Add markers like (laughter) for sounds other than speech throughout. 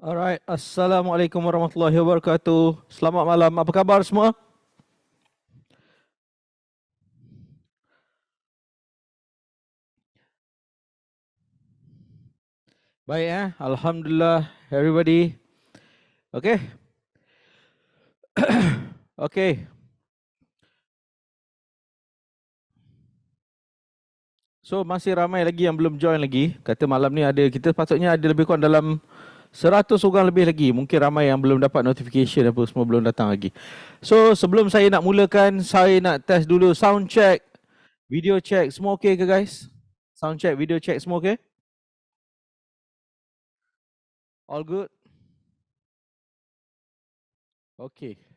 Alright, Assalamualaikum warahmatullahi wabarakatuh. Selamat malam. Apa khabar semua? Baik eh, alhamdulillah everybody. Okay. (coughs) okay. So masih ramai lagi yang belum join lagi. Kata malam ni ada kita patutnya ada lebih kurang dalam 100 orang lebih lagi. Mungkin ramai yang belum dapat notification apa semua belum datang lagi. So sebelum saya nak mulakan, saya nak test dulu sound check, video check. Semua okey ke guys? Sound check, video check semua okey? All good? Okay.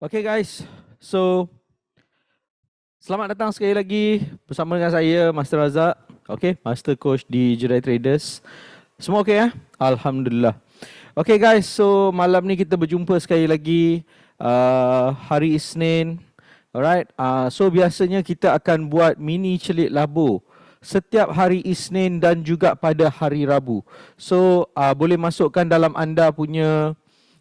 Okay guys, so selamat datang sekali lagi bersama dengan saya Master Razak, okay, Master Coach di Jirai Traders. Semua okay ya? Alhamdulillah. Okay guys, so malam ni kita berjumpa sekali lagi uh, hari Isnin. Alright, uh, so biasanya kita akan buat mini celik labu setiap hari Isnin dan juga pada hari Rabu. So uh, boleh masukkan dalam anda punya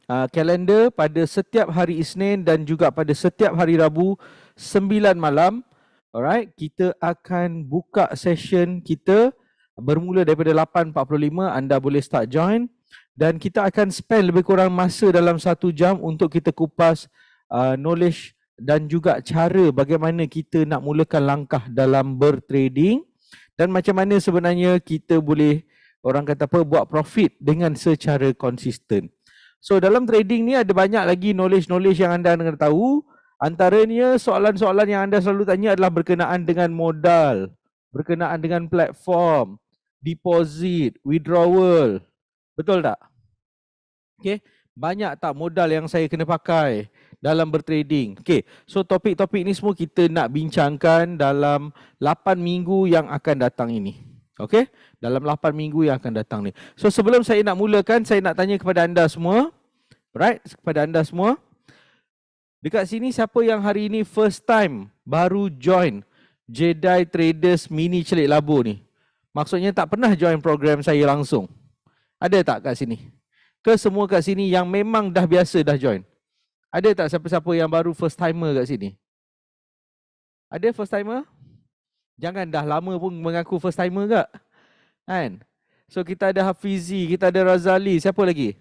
Ah, kalender pada setiap hari Isnin dan juga pada setiap hari Rabu 9 malam. Alright, kita akan buka session kita bermula daripada 8.45 anda boleh start join dan kita akan spend lebih kurang masa dalam satu jam untuk kita kupas uh, knowledge dan juga cara bagaimana kita nak mulakan langkah dalam bertrading dan macam mana sebenarnya kita boleh orang kata apa buat profit dengan secara konsisten. So dalam trading ni ada banyak lagi knowledge-knowledge yang anda kena tahu. Antaranya soalan-soalan yang anda selalu tanya adalah berkenaan dengan modal, berkenaan dengan platform, deposit, withdrawal. Betul tak? Okay. Banyak tak modal yang saya kena pakai dalam bertrading? Okay. So topik-topik ni semua kita nak bincangkan dalam 8 minggu yang akan datang ini. Okey, dalam 8 minggu yang akan datang ni. So sebelum saya nak mulakan, saya nak tanya kepada anda semua. Right? Kepada anda semua. Dekat sini siapa yang hari ini first time baru join Jedi Traders Mini Celik Labu ni? Maksudnya tak pernah join program saya langsung. Ada tak kat sini? Ke semua kat sini yang memang dah biasa dah join? Ada tak siapa-siapa yang baru first timer kat sini? Ada first timer? Jangan dah lama pun mengaku first timer kak. Kan? So kita ada Hafizi, kita ada Razali, siapa lagi?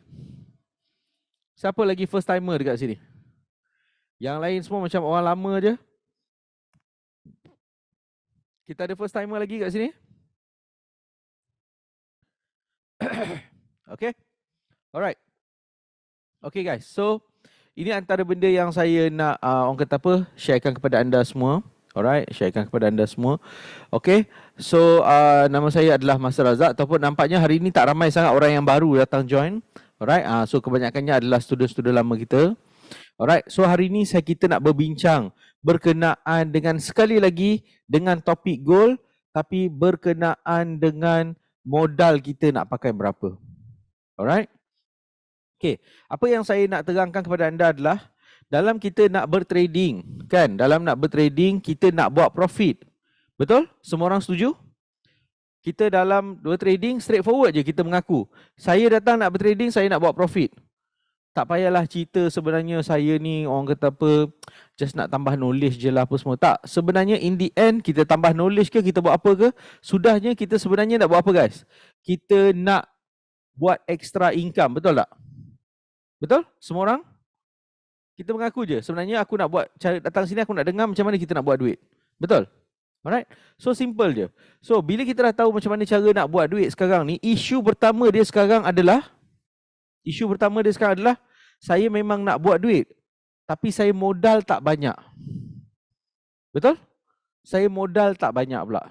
Siapa lagi first timer dekat sini? Yang lain semua macam orang lama je. Kita ada first timer lagi kat sini? (coughs) okay. Alright. Okay guys, so ini antara benda yang saya nak uh, orang kata apa, sharekan kepada anda semua. Alright, sharekan kepada anda semua. Okay, so uh, nama saya adalah Master Razak ataupun nampaknya hari ini tak ramai sangat orang yang baru datang join. Alright, uh, so kebanyakannya adalah student-student lama kita. Alright, so hari ini saya kita nak berbincang berkenaan dengan sekali lagi dengan topik goal tapi berkenaan dengan modal kita nak pakai berapa. Alright. Okay, apa yang saya nak terangkan kepada anda adalah dalam kita nak bertrading kan dalam nak bertrading kita nak buat profit betul semua orang setuju kita dalam dua trading straight forward je kita mengaku saya datang nak bertrading saya nak buat profit tak payahlah cerita sebenarnya saya ni orang kata apa just nak tambah knowledge je lah apa semua tak sebenarnya in the end kita tambah knowledge ke kita buat apa ke sudahnya kita sebenarnya nak buat apa guys kita nak buat extra income betul tak betul semua orang kita mengaku je sebenarnya aku nak buat cara datang sini aku nak dengar macam mana kita nak buat duit. Betul? Alright. So simple je. So bila kita dah tahu macam mana cara nak buat duit sekarang ni, isu pertama dia sekarang adalah isu pertama dia sekarang adalah saya memang nak buat duit tapi saya modal tak banyak. Betul? Saya modal tak banyak pula.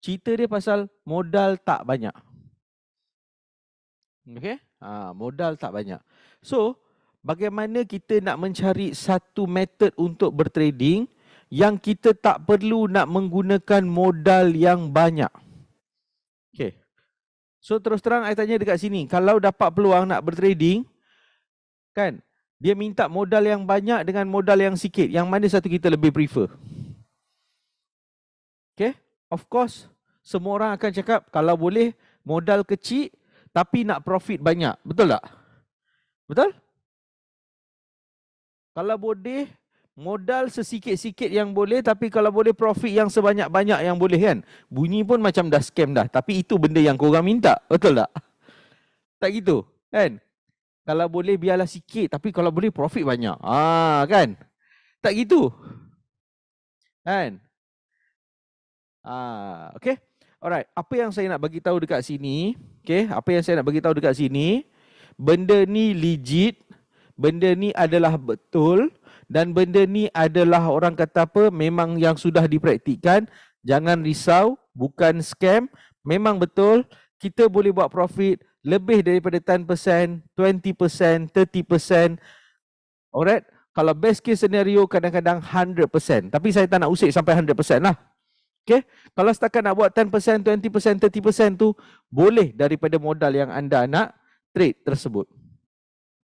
Cerita dia pasal modal tak banyak. Okay? Ha, modal tak banyak. So, bagaimana kita nak mencari satu method untuk bertrading yang kita tak perlu nak menggunakan modal yang banyak. Okay. So terus terang saya tanya dekat sini, kalau dapat peluang nak bertrading, kan, dia minta modal yang banyak dengan modal yang sikit. Yang mana satu kita lebih prefer? Okay. Of course, semua orang akan cakap kalau boleh modal kecil tapi nak profit banyak. Betul tak? Betul? Kalau boleh modal sesikit-sikit yang boleh tapi kalau boleh profit yang sebanyak-banyak yang boleh kan. Bunyi pun macam dah scam dah tapi itu benda yang korang minta. Betul tak? Tak gitu kan? Kalau boleh biarlah sikit tapi kalau boleh profit banyak. Ah kan? Tak gitu. Kan? Ah okey. Alright, apa yang saya nak bagi tahu dekat sini, okey, apa yang saya nak bagi tahu dekat sini, benda ni legit, benda ni adalah betul dan benda ni adalah orang kata apa memang yang sudah dipraktikkan jangan risau bukan scam memang betul kita boleh buat profit lebih daripada 10%, 20%, 30%. Alright, kalau best case scenario kadang-kadang 100%. Tapi saya tak nak usik sampai 100% lah. Okay. Kalau setakat nak buat 10%, 20%, 30% tu boleh daripada modal yang anda nak trade tersebut.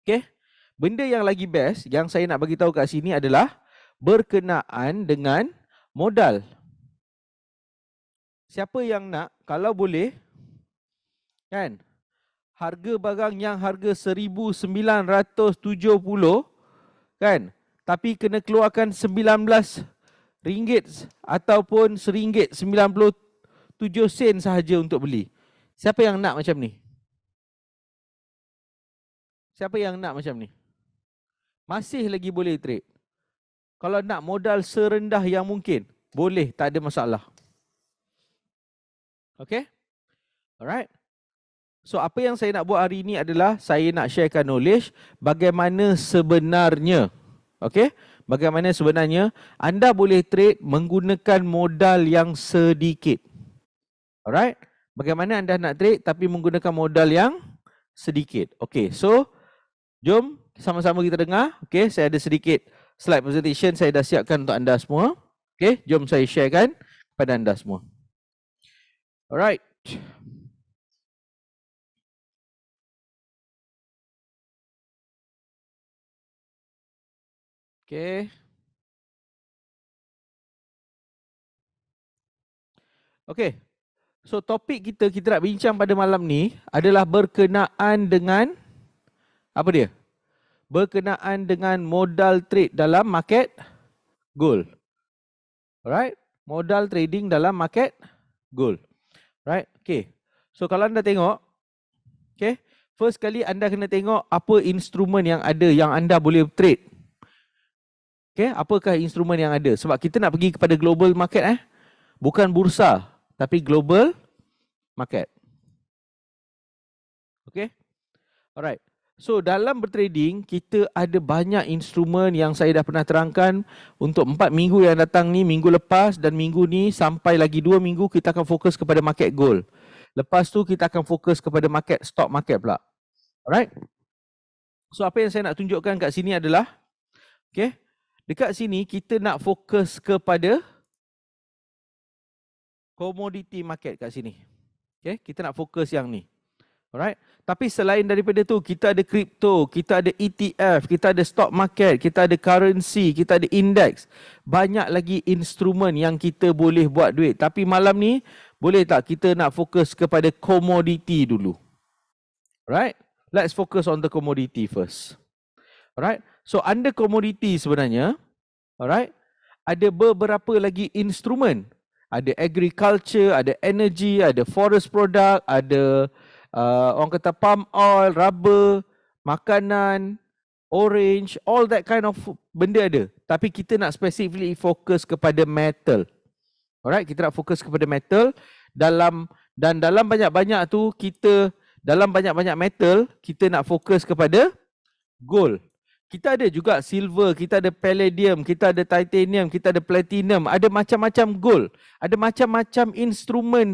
Okay. Benda yang lagi best yang saya nak bagi tahu kat sini adalah berkenaan dengan modal. Siapa yang nak kalau boleh kan harga barang yang harga 1970 kan tapi kena keluarkan 19 ringgit ataupun seringgit 97 sen sahaja untuk beli. Siapa yang nak macam ni? Siapa yang nak macam ni? Masih lagi boleh trade. Kalau nak modal serendah yang mungkin, boleh, tak ada masalah. Okay? Alright? So, apa yang saya nak buat hari ini adalah saya nak sharekan knowledge bagaimana sebenarnya. Okay? Bagaimana sebenarnya anda boleh trade menggunakan modal yang sedikit. Alright? Bagaimana anda nak trade tapi menggunakan modal yang sedikit. Okay, so jom sama-sama kita dengar. Okey, saya ada sedikit slide presentation saya dah siapkan untuk anda semua. Okey, jom saya sharekan kepada anda semua. Alright. Okey. Okey. So topik kita kita nak bincang pada malam ni adalah berkenaan dengan apa dia? berkenaan dengan modal trade dalam market gold. Alright? Modal trading dalam market gold. Right? Okay. So kalau anda tengok, okay, first kali anda kena tengok apa instrumen yang ada yang anda boleh trade. Okay, apakah instrumen yang ada? Sebab kita nak pergi kepada global market eh. Bukan bursa, tapi global market. Okay? Alright. So dalam bertrading, kita ada banyak instrumen yang saya dah pernah terangkan untuk 4 minggu yang datang ni, minggu lepas dan minggu ni sampai lagi 2 minggu kita akan fokus kepada market gold. Lepas tu kita akan fokus kepada market stock market pula. Alright? So apa yang saya nak tunjukkan kat sini adalah okay, dekat sini kita nak fokus kepada commodity market kat sini. Okay, kita nak fokus yang ni. Alright. Tapi selain daripada tu, kita ada crypto, kita ada ETF, kita ada stock market, kita ada currency, kita ada index. Banyak lagi instrumen yang kita boleh buat duit. Tapi malam ni, boleh tak kita nak fokus kepada komoditi dulu? Alright. Let's focus on the commodity first. Alright. So under commodity sebenarnya, alright, ada beberapa lagi instrumen. Ada agriculture, ada energy, ada forest product, ada uh, orang kata palm oil, rubber, makanan, orange, all that kind of benda ada. Tapi kita nak specifically fokus kepada metal. Alright, kita nak fokus kepada metal dalam dan dalam banyak-banyak tu kita dalam banyak-banyak metal kita nak fokus kepada gold. Kita ada juga silver, kita ada palladium, kita ada titanium, kita ada platinum, ada macam-macam gold. Ada macam-macam instrumen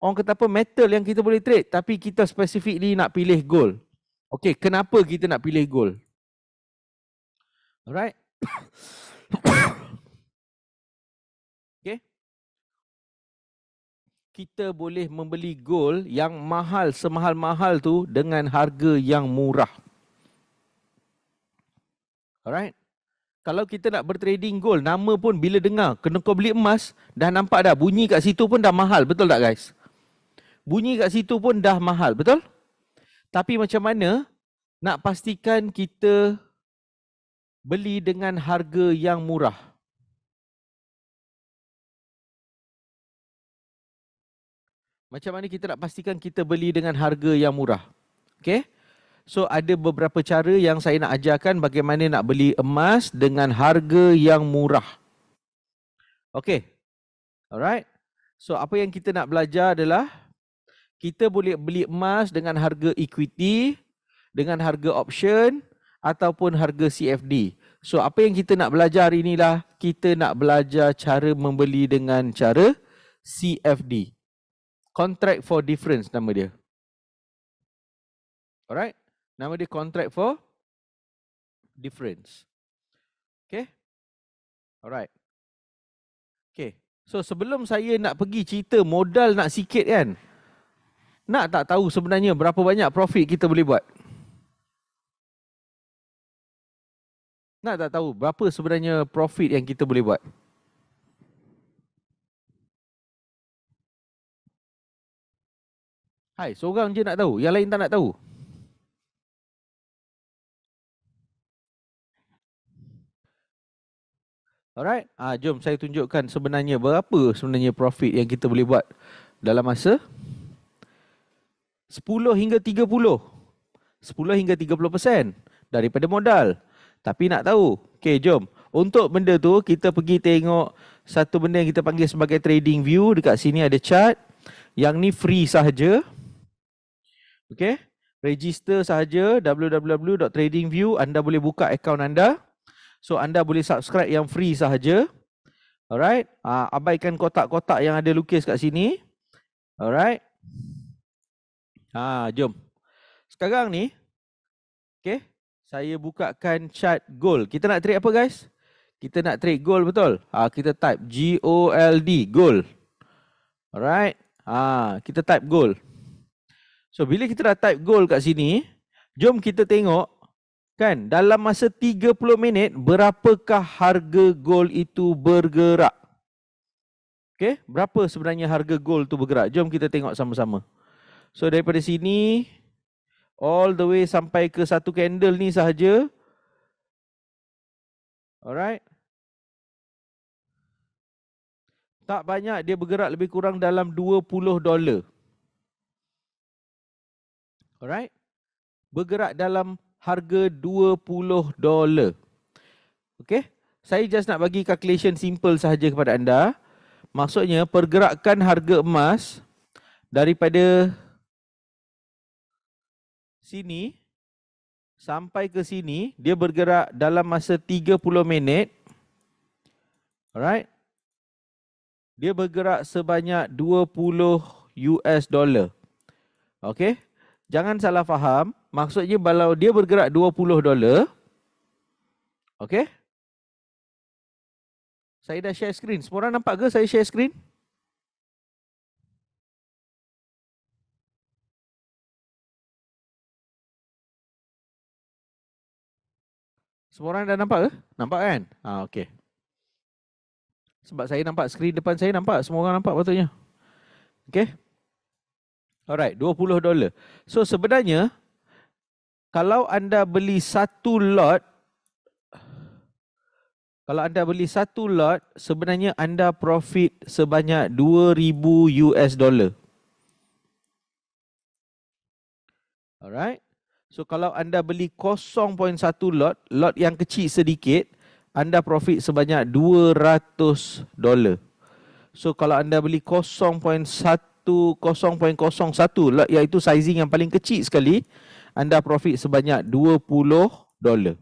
orang kata apa metal yang kita boleh trade tapi kita specifically nak pilih gold. Okay, kenapa kita nak pilih gold? Alright. (coughs) okay. Kita boleh membeli gold yang mahal semahal-mahal tu dengan harga yang murah. Alright. Kalau kita nak bertrading gold, nama pun bila dengar kena kau beli emas, dah nampak dah bunyi kat situ pun dah mahal. Betul tak guys? Bunyi kat situ pun dah mahal, betul? Tapi macam mana nak pastikan kita beli dengan harga yang murah? Macam mana kita nak pastikan kita beli dengan harga yang murah? Okay? So ada beberapa cara yang saya nak ajarkan bagaimana nak beli emas dengan harga yang murah. Okay. Alright. So apa yang kita nak belajar adalah kita boleh beli emas dengan harga equity, dengan harga option ataupun harga CFD. So apa yang kita nak belajar hari inilah, kita nak belajar cara membeli dengan cara CFD. Contract for difference nama dia. Alright? Nama dia contract for difference. Okay? Alright. Okay. So sebelum saya nak pergi cerita modal nak sikit kan? Nak tak tahu sebenarnya berapa banyak profit kita boleh buat? Nak tak tahu berapa sebenarnya profit yang kita boleh buat? Hai, seorang je nak tahu. Yang lain tak nak tahu. Alright, ah, jom saya tunjukkan sebenarnya berapa sebenarnya profit yang kita boleh buat dalam masa 10 hingga 30. 10 hingga 30 persen daripada modal. Tapi nak tahu. Okey, jom. Untuk benda tu, kita pergi tengok satu benda yang kita panggil sebagai trading view. Dekat sini ada chart. Yang ni free sahaja. Okey. Register sahaja www.tradingview. Anda boleh buka akaun anda. So, anda boleh subscribe yang free sahaja. Alright. Ah, abaikan kotak-kotak yang ada lukis kat sini. Alright. Ha, jom. Sekarang ni, okay, saya bukakan chart gold. Kita nak trade apa guys? Kita nak trade gold betul? Ha, kita type G-O-L-D, gold. Alright. Ha, kita type gold. So, bila kita dah type gold kat sini, jom kita tengok kan dalam masa 30 minit berapakah harga gold itu bergerak. Okay? berapa sebenarnya harga gold itu bergerak? Jom kita tengok sama-sama. So daripada sini all the way sampai ke satu candle ni sahaja. Alright. Tak banyak dia bergerak lebih kurang dalam 20 dolar. Alright. Bergerak dalam harga 20 dolar. Okay. Saya just nak bagi calculation simple sahaja kepada anda. Maksudnya pergerakan harga emas daripada sini sampai ke sini dia bergerak dalam masa 30 minit. Alright. Dia bergerak sebanyak 20 US dollar. Okey. Jangan salah faham, maksudnya kalau dia bergerak 20 dollar Okey. Saya dah share screen. Semua orang nampak ke saya share screen? Semua orang dah nampak ke? Nampak kan? Ha, okey. Sebab saya nampak, skrin depan saya nampak. Semua orang nampak patutnya. Okay. Alright, 20 dolar. So sebenarnya, kalau anda beli satu lot, kalau anda beli satu lot, sebenarnya anda profit sebanyak 2,000 US dollar. Alright. So kalau anda beli 0.1 lot, lot yang kecil sedikit, anda profit sebanyak 200 dolar. So kalau anda beli 0.1 0.01 lot iaitu sizing yang paling kecil sekali, anda profit sebanyak 20 dolar.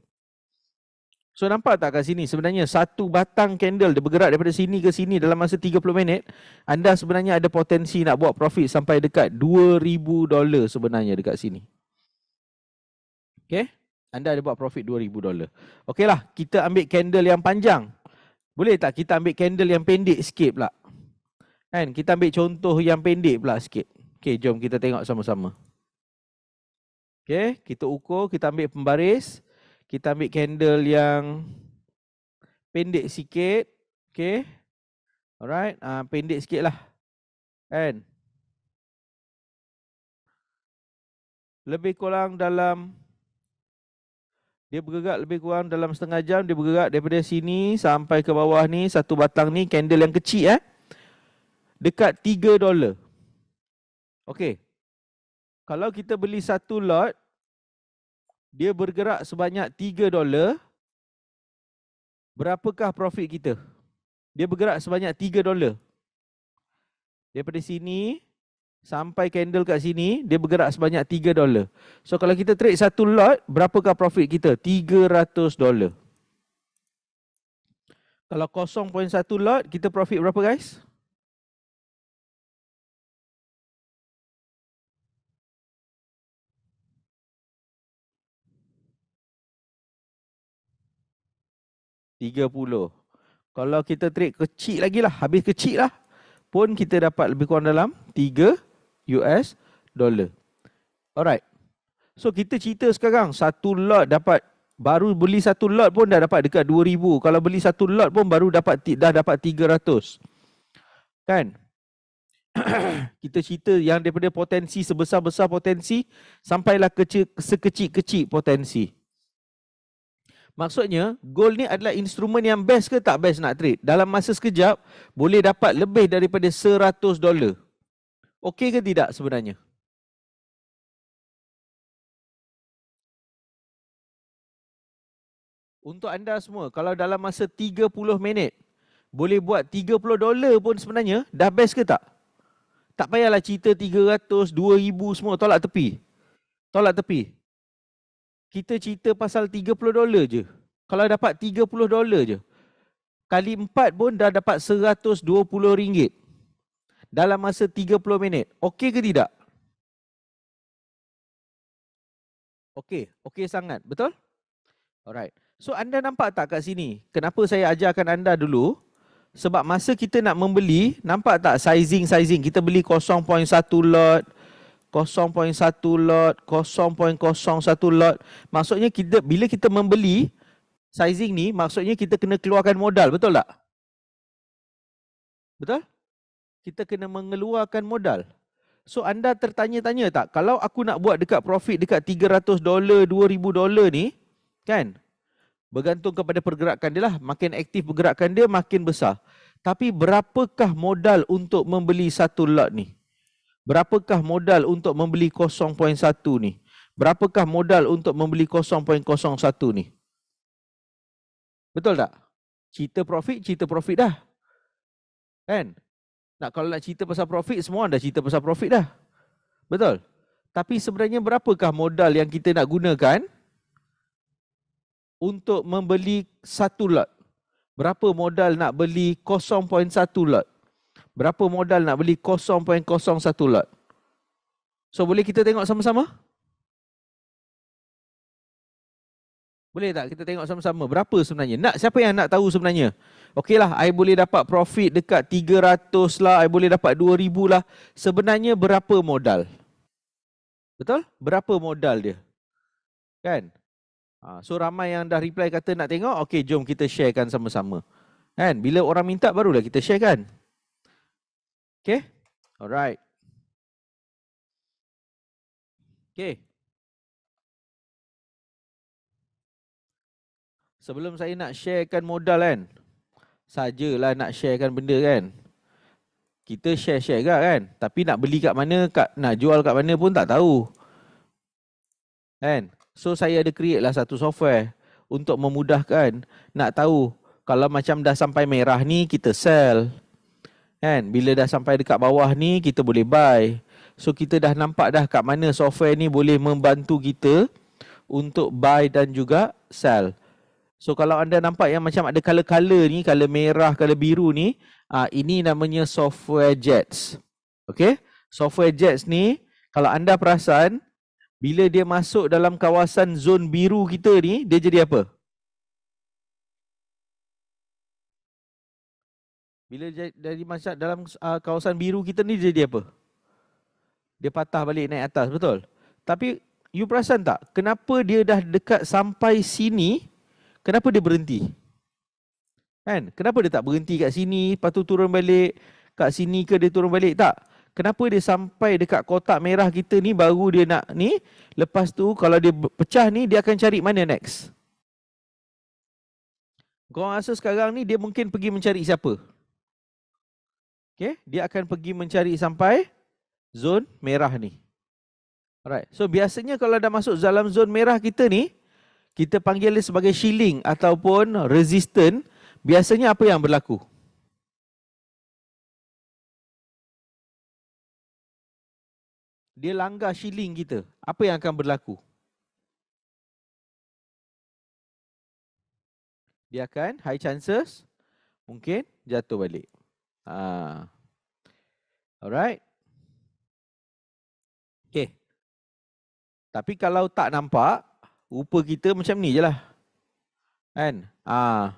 So nampak tak kat sini sebenarnya satu batang candle dia bergerak daripada sini ke sini dalam masa 30 minit anda sebenarnya ada potensi nak buat profit sampai dekat 2000 dolar sebenarnya dekat sini. Okay. Anda ada buat profit $2,000. Okay lah. Kita ambil candle yang panjang. Boleh tak kita ambil candle yang pendek sikit pula? Kan? Kita ambil contoh yang pendek pula sikit. Okay. Jom kita tengok sama-sama. Okay. Kita ukur. Kita ambil pembaris. Kita ambil candle yang pendek sikit. Okay. Alright. Uh, pendek sikit lah. Kan? Lebih kurang dalam dia bergerak lebih kurang dalam setengah jam. Dia bergerak daripada sini sampai ke bawah ni. Satu batang ni. Candle yang kecil eh. Dekat tiga dolar. Okay. Kalau kita beli satu lot. Dia bergerak sebanyak tiga dolar. Berapakah profit kita? Dia bergerak sebanyak 3 dolar. Daripada sini sampai candle kat sini, dia bergerak sebanyak $3. So kalau kita trade satu lot, berapakah profit kita? $300. Kalau 0.1 lot, kita profit berapa guys? Tiga puluh. Kalau kita trade kecil lagi lah, habis kecil lah pun kita dapat lebih kurang dalam tiga. US dollar. Alright. So kita cerita sekarang satu lot dapat baru beli satu lot pun dah dapat dekat 2000. Kalau beli satu lot pun baru dapat dah dapat 300. Kan? (coughs) kita cerita yang daripada potensi sebesar-besar potensi sampailah kecil sekecil-kecil potensi. Maksudnya, gold ni adalah instrumen yang best ke tak best nak trade? Dalam masa sekejap, boleh dapat lebih daripada 100 dolar okey ke tidak sebenarnya? Untuk anda semua, kalau dalam masa 30 minit boleh buat 30 dolar pun sebenarnya, dah best ke tak? Tak payahlah cerita 300, 2000 semua, tolak tepi. Tolak tepi. Kita cerita pasal 30 dolar je. Kalau dapat 30 dolar je. Kali 4 pun dah dapat 120 ringgit dalam masa 30 minit. Okey ke tidak? Okey, okey sangat. Betul? Alright. So anda nampak tak kat sini? Kenapa saya ajarkan anda dulu? Sebab masa kita nak membeli, nampak tak sizing-sizing? Kita beli 0.1 lot, 0.1 lot, 0.01 lot. Maksudnya kita bila kita membeli sizing ni, maksudnya kita kena keluarkan modal, betul tak? Betul? kita kena mengeluarkan modal. So anda tertanya-tanya tak, kalau aku nak buat dekat profit dekat 300 dolar, 2000 dolar ni, kan? Bergantung kepada pergerakan dia lah. Makin aktif pergerakan dia, makin besar. Tapi berapakah modal untuk membeli satu lot ni? Berapakah modal untuk membeli 0.1 ni? Berapakah modal untuk membeli 0.01 ni? Betul tak? Cita profit, cita profit dah. Kan? Nak kalau nak cerita pasal profit semua orang dah cerita pasal profit dah. Betul? Tapi sebenarnya berapakah modal yang kita nak gunakan untuk membeli satu lot? Berapa modal nak beli 0.1 lot? Berapa modal nak beli 0.01 lot? So boleh kita tengok sama-sama? Boleh tak kita tengok sama-sama berapa sebenarnya? Nak siapa yang nak tahu sebenarnya? Okey lah, saya boleh dapat profit dekat 300 lah, saya boleh dapat 2000 lah. Sebenarnya berapa modal? Betul? Berapa modal dia? Kan? Ha, so ramai yang dah reply kata nak tengok, okey jom kita sharekan sama-sama. Kan? Bila orang minta barulah kita sharekan. Okey? Alright. Okey. Sebelum saya nak sharekan modal kan. Sajalah nak sharekan benda kan. Kita share-share juga kan. Tapi nak beli kat mana, kat, nak jual kat mana pun tak tahu. Kan? So saya ada create lah satu software untuk memudahkan nak tahu kalau macam dah sampai merah ni kita sell. Kan? Bila dah sampai dekat bawah ni kita boleh buy. So kita dah nampak dah kat mana software ni boleh membantu kita untuk buy dan juga sell. So kalau anda nampak yang macam ada color-color ni, color merah, color biru ni, uh, ini namanya software jets. Okay? Software jets ni, kalau anda perasan, bila dia masuk dalam kawasan zon biru kita ni, dia jadi apa? Bila dari masuk dalam uh, kawasan biru kita ni, dia jadi apa? Dia patah balik naik atas, betul? Tapi, you perasan tak? Kenapa dia dah dekat sampai sini, kenapa dia berhenti? Kan? Kenapa dia tak berhenti kat sini, lepas tu turun balik, kat sini ke dia turun balik? Tak. Kenapa dia sampai dekat kotak merah kita ni baru dia nak ni? Lepas tu kalau dia pecah ni dia akan cari mana next? Kau rasa sekarang ni dia mungkin pergi mencari siapa? Okay, dia akan pergi mencari sampai zon merah ni. Alright. So biasanya kalau dah masuk dalam zon merah kita ni, kita panggil dia sebagai shielding ataupun resistant, biasanya apa yang berlaku? Dia langgar shielding kita. Apa yang akan berlaku? Dia akan high chances mungkin jatuh balik. Ha. Alright. Okay. Tapi kalau tak nampak, rupa kita macam ni je lah. Kan? Ah.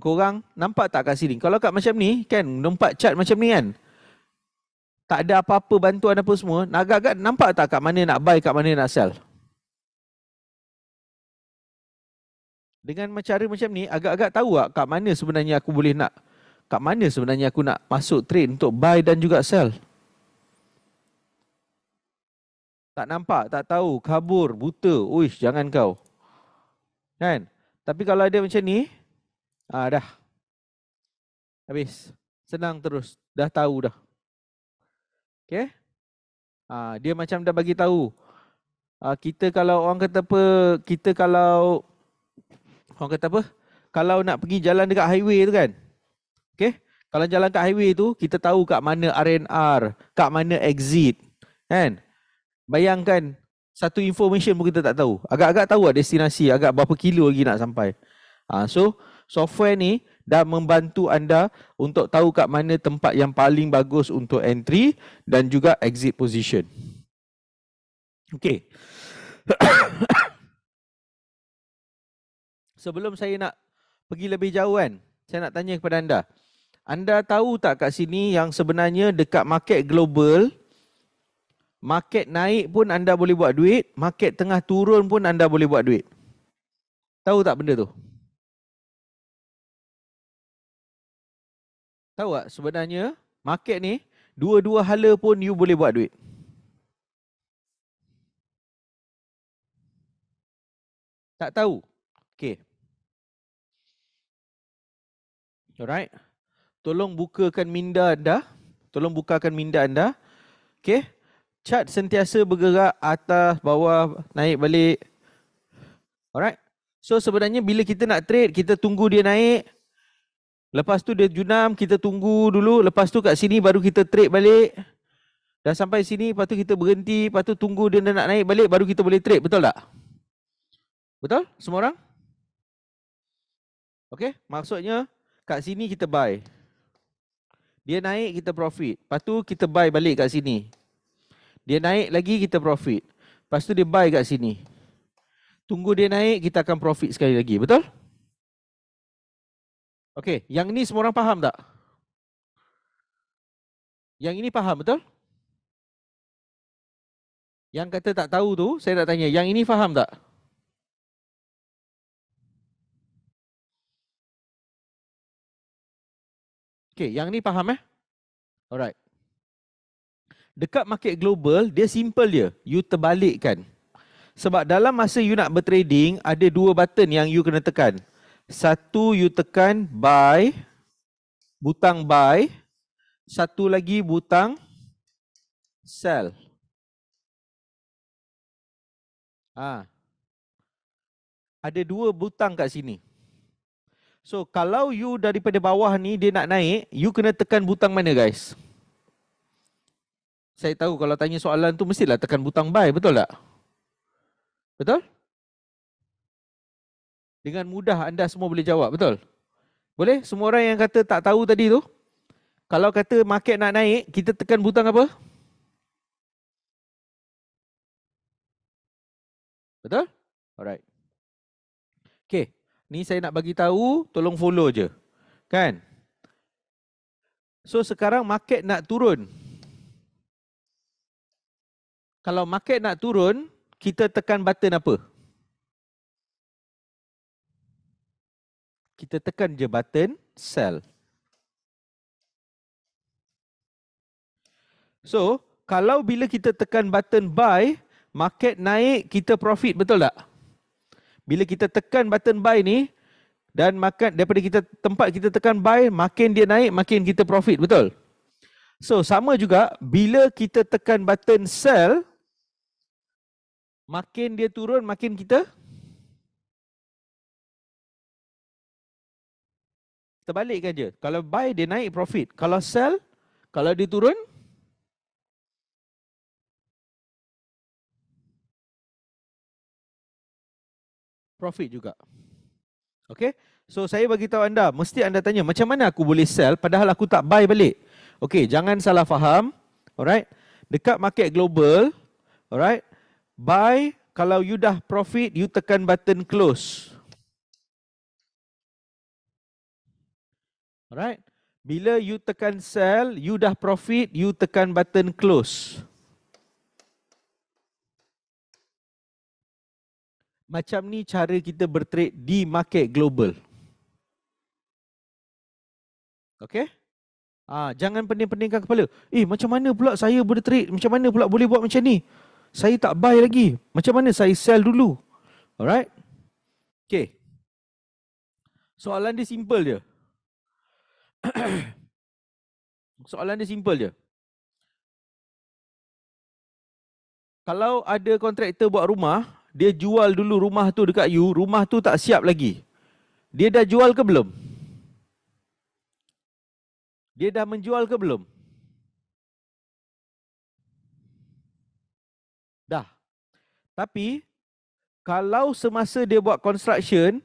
Korang nampak tak kat ceiling? Kalau kat macam ni kan, nampak cat macam ni kan? Tak ada apa-apa bantuan apa semua. Naga agak nampak tak kat mana nak buy, kat mana nak sell? Dengan cara macam ni, agak-agak tahu tak kat mana sebenarnya aku boleh nak kat mana sebenarnya aku nak masuk trade untuk buy dan juga sell? Tak nampak, tak tahu, kabur, buta. Uish, jangan kau. Kan? Tapi kalau ada macam ni, ah, dah. Habis. Senang terus. Dah tahu dah. Okay? Ah, dia macam dah bagi tahu. Ah, kita kalau orang kata apa, kita kalau, orang kata apa? Kalau nak pergi jalan dekat highway tu kan? Okay? Kalau jalan kat highway tu, kita tahu kat mana R&R, kat mana exit. Kan? Okay? Bayangkan satu information pun kita tak tahu. Agak-agak tahu lah destinasi, agak berapa kilo lagi nak sampai. Ha, so, software ni dah membantu anda untuk tahu kat mana tempat yang paling bagus untuk entry dan juga exit position. Okay. (coughs) Sebelum saya nak pergi lebih jauh kan, saya nak tanya kepada anda. Anda tahu tak kat sini yang sebenarnya dekat market global, market naik pun anda boleh buat duit, market tengah turun pun anda boleh buat duit. Tahu tak benda tu? Tahu tak sebenarnya market ni dua-dua hala pun you boleh buat duit. Tak tahu. Okay. Alright. Tolong bukakan minda anda. Tolong bukakan minda anda. Okay chart sentiasa bergerak atas, bawah, naik balik. Alright. So sebenarnya bila kita nak trade, kita tunggu dia naik. Lepas tu dia junam, kita tunggu dulu. Lepas tu kat sini baru kita trade balik. Dah sampai sini, lepas tu kita berhenti. Lepas tu tunggu dia nak naik balik, baru kita boleh trade. Betul tak? Betul? Semua orang? Okay, maksudnya kat sini kita buy. Dia naik, kita profit. Lepas tu kita buy balik kat sini. Dia naik lagi kita profit. Lepas tu dia buy kat sini. Tunggu dia naik kita akan profit sekali lagi. Betul? Okey. Yang ni semua orang faham tak? Yang ini faham betul? Yang kata tak tahu tu saya nak tanya. Yang ini faham tak? Okey. Yang ni faham eh? Alright dekat market global dia simple dia you terbalikkan sebab dalam masa you nak bertrading ada dua button yang you kena tekan satu you tekan buy butang buy satu lagi butang sell ah ha. ada dua butang kat sini so kalau you daripada bawah ni dia nak naik you kena tekan butang mana guys saya tahu kalau tanya soalan tu mestilah tekan butang buy, betul tak? Betul? Dengan mudah anda semua boleh jawab, betul? Boleh? Semua orang yang kata tak tahu tadi tu, kalau kata market nak naik, kita tekan butang apa? Betul? Alright. Okay. Ni saya nak bagi tahu, tolong follow je. Kan? So sekarang market nak turun. Turun kalau market nak turun, kita tekan button apa? Kita tekan je button sell. So, kalau bila kita tekan button buy, market naik, kita profit, betul tak? Bila kita tekan button buy ni, dan market daripada kita tempat kita tekan buy, makin dia naik, makin kita profit, betul? So, sama juga bila kita tekan button sell, makin dia turun makin kita terbalikkan je. Kalau buy dia naik profit. Kalau sell, kalau dia turun profit juga. Okay. So saya bagi tahu anda, mesti anda tanya macam mana aku boleh sell padahal aku tak buy balik. Okay, jangan salah faham. Alright. Dekat market global, alright buy kalau you dah profit you tekan button close alright bila you tekan sell you dah profit you tekan button close macam ni cara kita bertrade di market global Okay, Ah, jangan pening-peningkan kepala. Eh, macam mana pula saya boleh trade? Macam mana pula boleh buat macam ni? saya tak buy lagi. Macam mana saya sell dulu? Alright? Okay. Soalan dia simple je. (coughs) Soalan dia simple je. Kalau ada kontraktor buat rumah, dia jual dulu rumah tu dekat you, rumah tu tak siap lagi. Dia dah jual ke belum? Dia dah menjual ke belum? Tapi kalau semasa dia buat construction,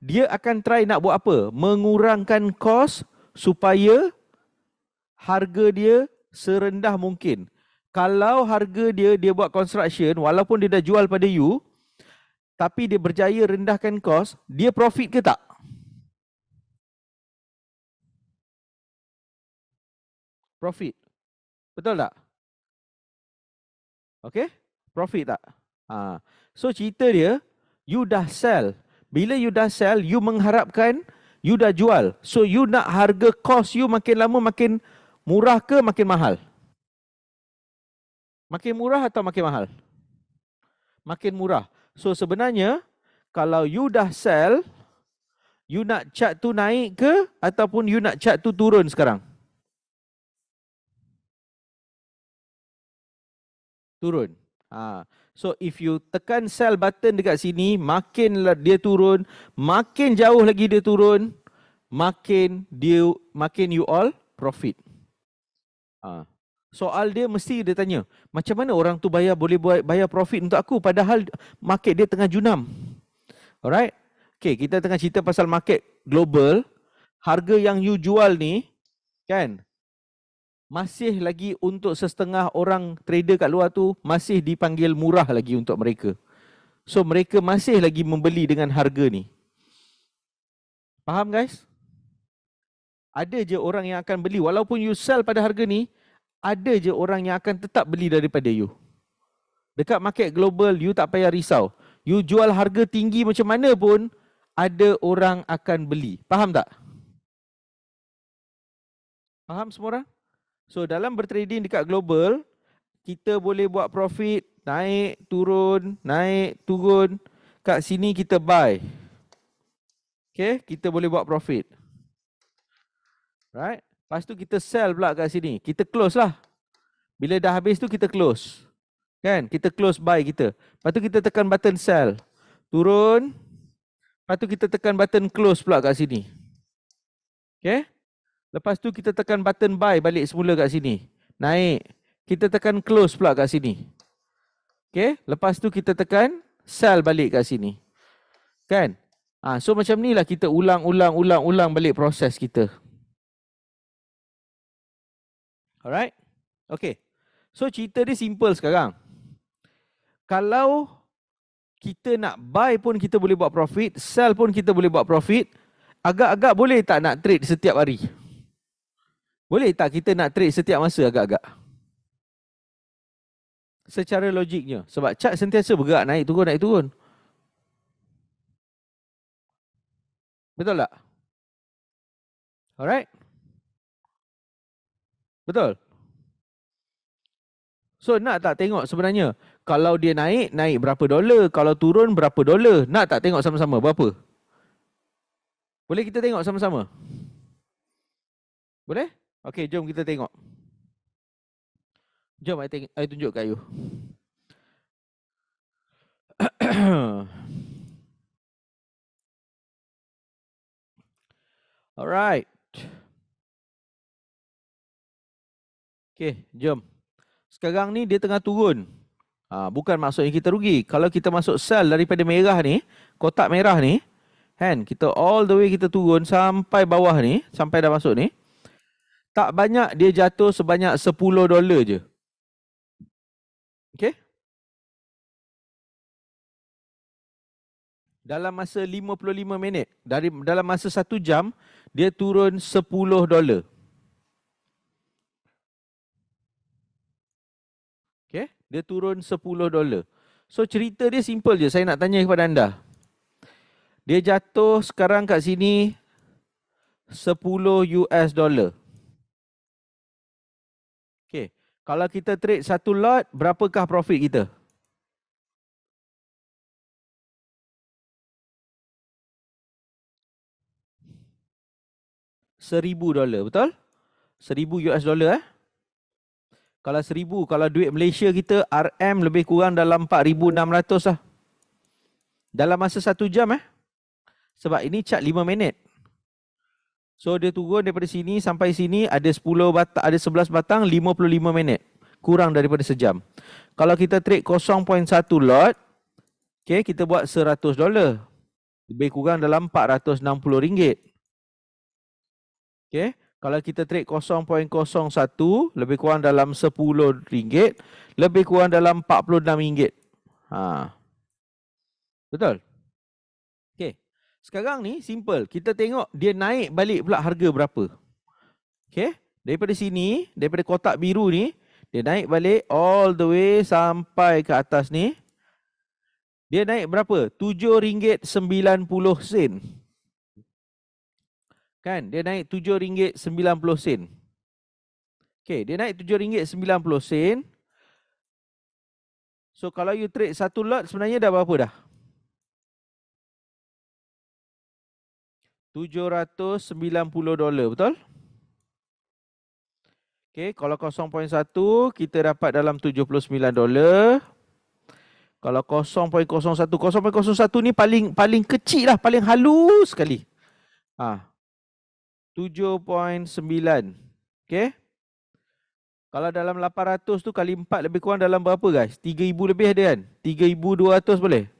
dia akan try nak buat apa? Mengurangkan kos supaya harga dia serendah mungkin. Kalau harga dia dia buat construction walaupun dia dah jual pada you tapi dia berjaya rendahkan kos, dia profit ke tak? Profit. Betul tak? Okay. Profit tak? Ha. So cerita dia, you dah sell. Bila you dah sell, you mengharapkan you dah jual. So you nak harga cost you makin lama makin murah ke makin mahal? Makin murah atau makin mahal? Makin murah. So sebenarnya kalau you dah sell, you nak cat tu naik ke ataupun you nak cat tu turun sekarang? Turun. Ha. So if you tekan sell button dekat sini, makin dia turun, makin jauh lagi dia turun, makin dia makin you all profit. Ha. Soal dia mesti dia tanya, macam mana orang tu bayar boleh buat bayar profit untuk aku padahal market dia tengah junam. Alright? Okay, kita tengah cerita pasal market global. Harga yang you jual ni, kan? masih lagi untuk setengah orang trader kat luar tu masih dipanggil murah lagi untuk mereka. So mereka masih lagi membeli dengan harga ni. Faham guys? Ada je orang yang akan beli walaupun you sell pada harga ni, ada je orang yang akan tetap beli daripada you. Dekat market global you tak payah risau. You jual harga tinggi macam mana pun ada orang akan beli. Faham tak? Faham semua orang? So dalam bertrading dekat global, kita boleh buat profit naik, turun, naik, turun. Kat sini kita buy. Okay, kita boleh buat profit. Right? Lepas tu kita sell pula kat sini. Kita close lah. Bila dah habis tu kita close. Kan? Kita close buy kita. Lepas tu kita tekan button sell. Turun. Lepas tu kita tekan button close pula kat sini. Okay? Lepas tu kita tekan button buy balik semula kat sini. Naik. Kita tekan close pula kat sini. Okay. Lepas tu kita tekan sell balik kat sini. Kan? ha, So macam ni lah kita ulang-ulang-ulang-ulang balik proses kita. Alright. Okay. So cerita dia simple sekarang. Kalau kita nak buy pun kita boleh buat profit. Sell pun kita boleh buat profit. Agak-agak boleh tak nak trade setiap hari? Okay. Boleh tak kita nak trade setiap masa agak-agak? Secara logiknya. Sebab chart sentiasa bergerak naik turun, naik turun. Betul tak? Alright? Betul? So nak tak tengok sebenarnya? Kalau dia naik, naik berapa dolar? Kalau turun, berapa dolar? Nak tak tengok sama-sama? Berapa? Boleh kita tengok sama-sama? Boleh? Okey, jom kita tengok. Jom saya, teng- saya tunjuk kayu. (coughs) Alright. Okey, jom. Sekarang ni dia tengah turun. Ha, bukan maksudnya kita rugi. Kalau kita masuk sel daripada merah ni, kotak merah ni, kan, kita all the way kita turun sampai bawah ni, sampai dah masuk ni, tak banyak dia jatuh sebanyak 10 dolar je. Okay. Dalam masa 55 minit, dari dalam masa 1 jam, dia turun 10 dolar. Okay. Dia turun 10 dolar. So cerita dia simple je. Saya nak tanya kepada anda. Dia jatuh sekarang kat sini 10 US dollar. Kalau kita trade satu lot, berapakah profit kita? Seribu dolar, betul? Seribu US dolar eh. Kalau seribu, kalau duit Malaysia kita RM lebih kurang dalam 4,600 lah. Dalam masa satu jam eh. Sebab ini cat lima minit. So dia turun daripada sini sampai sini ada 10 batang, ada 11 batang 55 minit. Kurang daripada sejam. Kalau kita trade 0.1 lot, okay, kita buat 100 dolar. Lebih kurang dalam 460 ringgit. Okay. Kalau kita trade 0.01, lebih kurang dalam 10 ringgit. Lebih kurang dalam 46 ringgit. Ha. Betul? Sekarang ni simple. Kita tengok dia naik balik pula harga berapa. Okay. Daripada sini, daripada kotak biru ni, dia naik balik all the way sampai ke atas ni. Dia naik berapa? RM7.90. Kan? Dia naik RM7.90. Okay. Dia naik RM7.90. So kalau you trade satu lot sebenarnya dah berapa dah? 790 dolar, betul? Okey, kalau 0.1 kita dapat dalam 79 dolar. Kalau 0.01, 0.01 ni paling paling kecil lah, paling halus sekali. Ha. 7.9. Okey. Kalau dalam 800 tu kali 4 lebih kurang dalam berapa guys? 3000 lebih ada kan? 3200 boleh? 3200.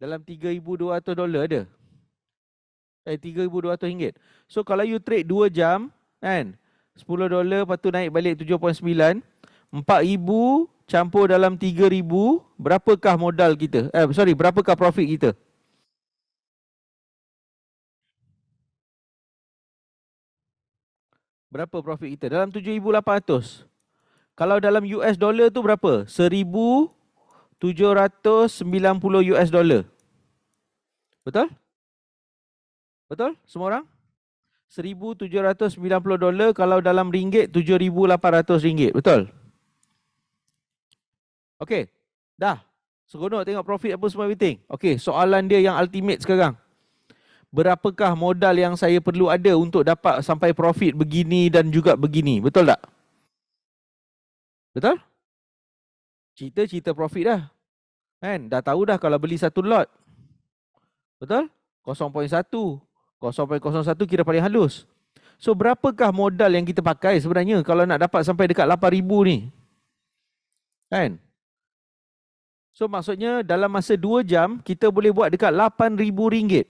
dalam 3200 dolar ada. Eh 3200 ringgit. So kalau you trade 2 jam kan 10 dolar lepas tu naik balik 7.9 4000 campur dalam 3000 berapakah modal kita? Eh sorry berapakah profit kita? Berapa profit kita? Dalam 7800. Kalau dalam US dollar tu berapa? 1790 US dollar. Betul? Betul semua orang? 1790 dolar kalau dalam ringgit 7800 ringgit, betul? Okey. Dah. Seronok tengok profit apa semua everything. Okey, soalan dia yang ultimate sekarang. Berapakah modal yang saya perlu ada untuk dapat sampai profit begini dan juga begini? Betul tak? Betul? Cita-cita profit dah. Kan? Dah tahu dah kalau beli satu lot Betul? 0.1. 0.01 kira paling halus. So berapakah modal yang kita pakai sebenarnya kalau nak dapat sampai dekat 8,000 ni? Kan? So maksudnya dalam masa 2 jam kita boleh buat dekat rm ringgit.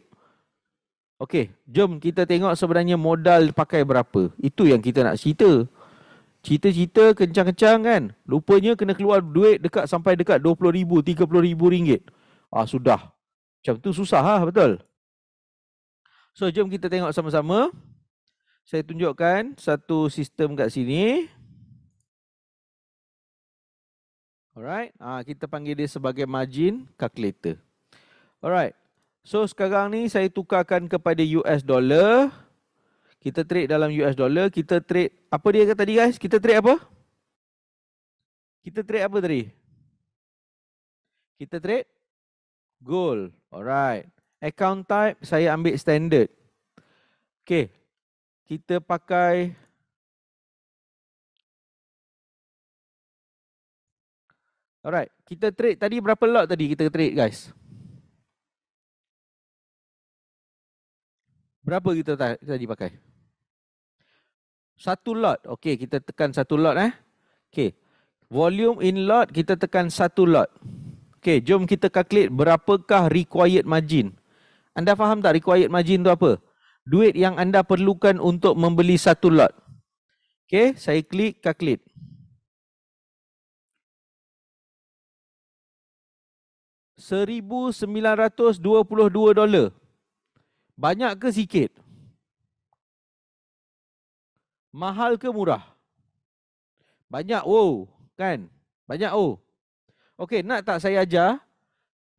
Okey, jom kita tengok sebenarnya modal pakai berapa. Itu yang kita nak cerita. Cerita-cerita kencang-kencang kan. Lupanya kena keluar duit dekat sampai dekat RM20,000, rm ringgit. Ah sudah, macam tu susah lah, betul? So, jom kita tengok sama-sama. Saya tunjukkan satu sistem kat sini. Alright, ha, kita panggil dia sebagai margin calculator. Alright, so sekarang ni saya tukarkan kepada US dollar. Kita trade dalam US dollar, kita trade, apa dia kata tadi guys? Kita trade apa? Kita trade apa tadi? Kita trade? Gold. Alright. Account type, saya ambil standard. Okay. Kita pakai... Alright. Kita trade tadi berapa lot tadi kita trade, guys? Berapa kita tadi pakai? Satu lot. Okay, kita tekan satu lot eh. Okay. Volume in lot, kita tekan satu lot. Okay. Okay, jom kita calculate berapakah required margin. Anda faham tak required margin tu apa? Duit yang anda perlukan untuk membeli satu lot. Okay, saya klik calculate. dua dolar. Banyak ke sikit? Mahal ke murah? Banyak Wow, kan? Banyak oh. Okey, nak tak saya ajar?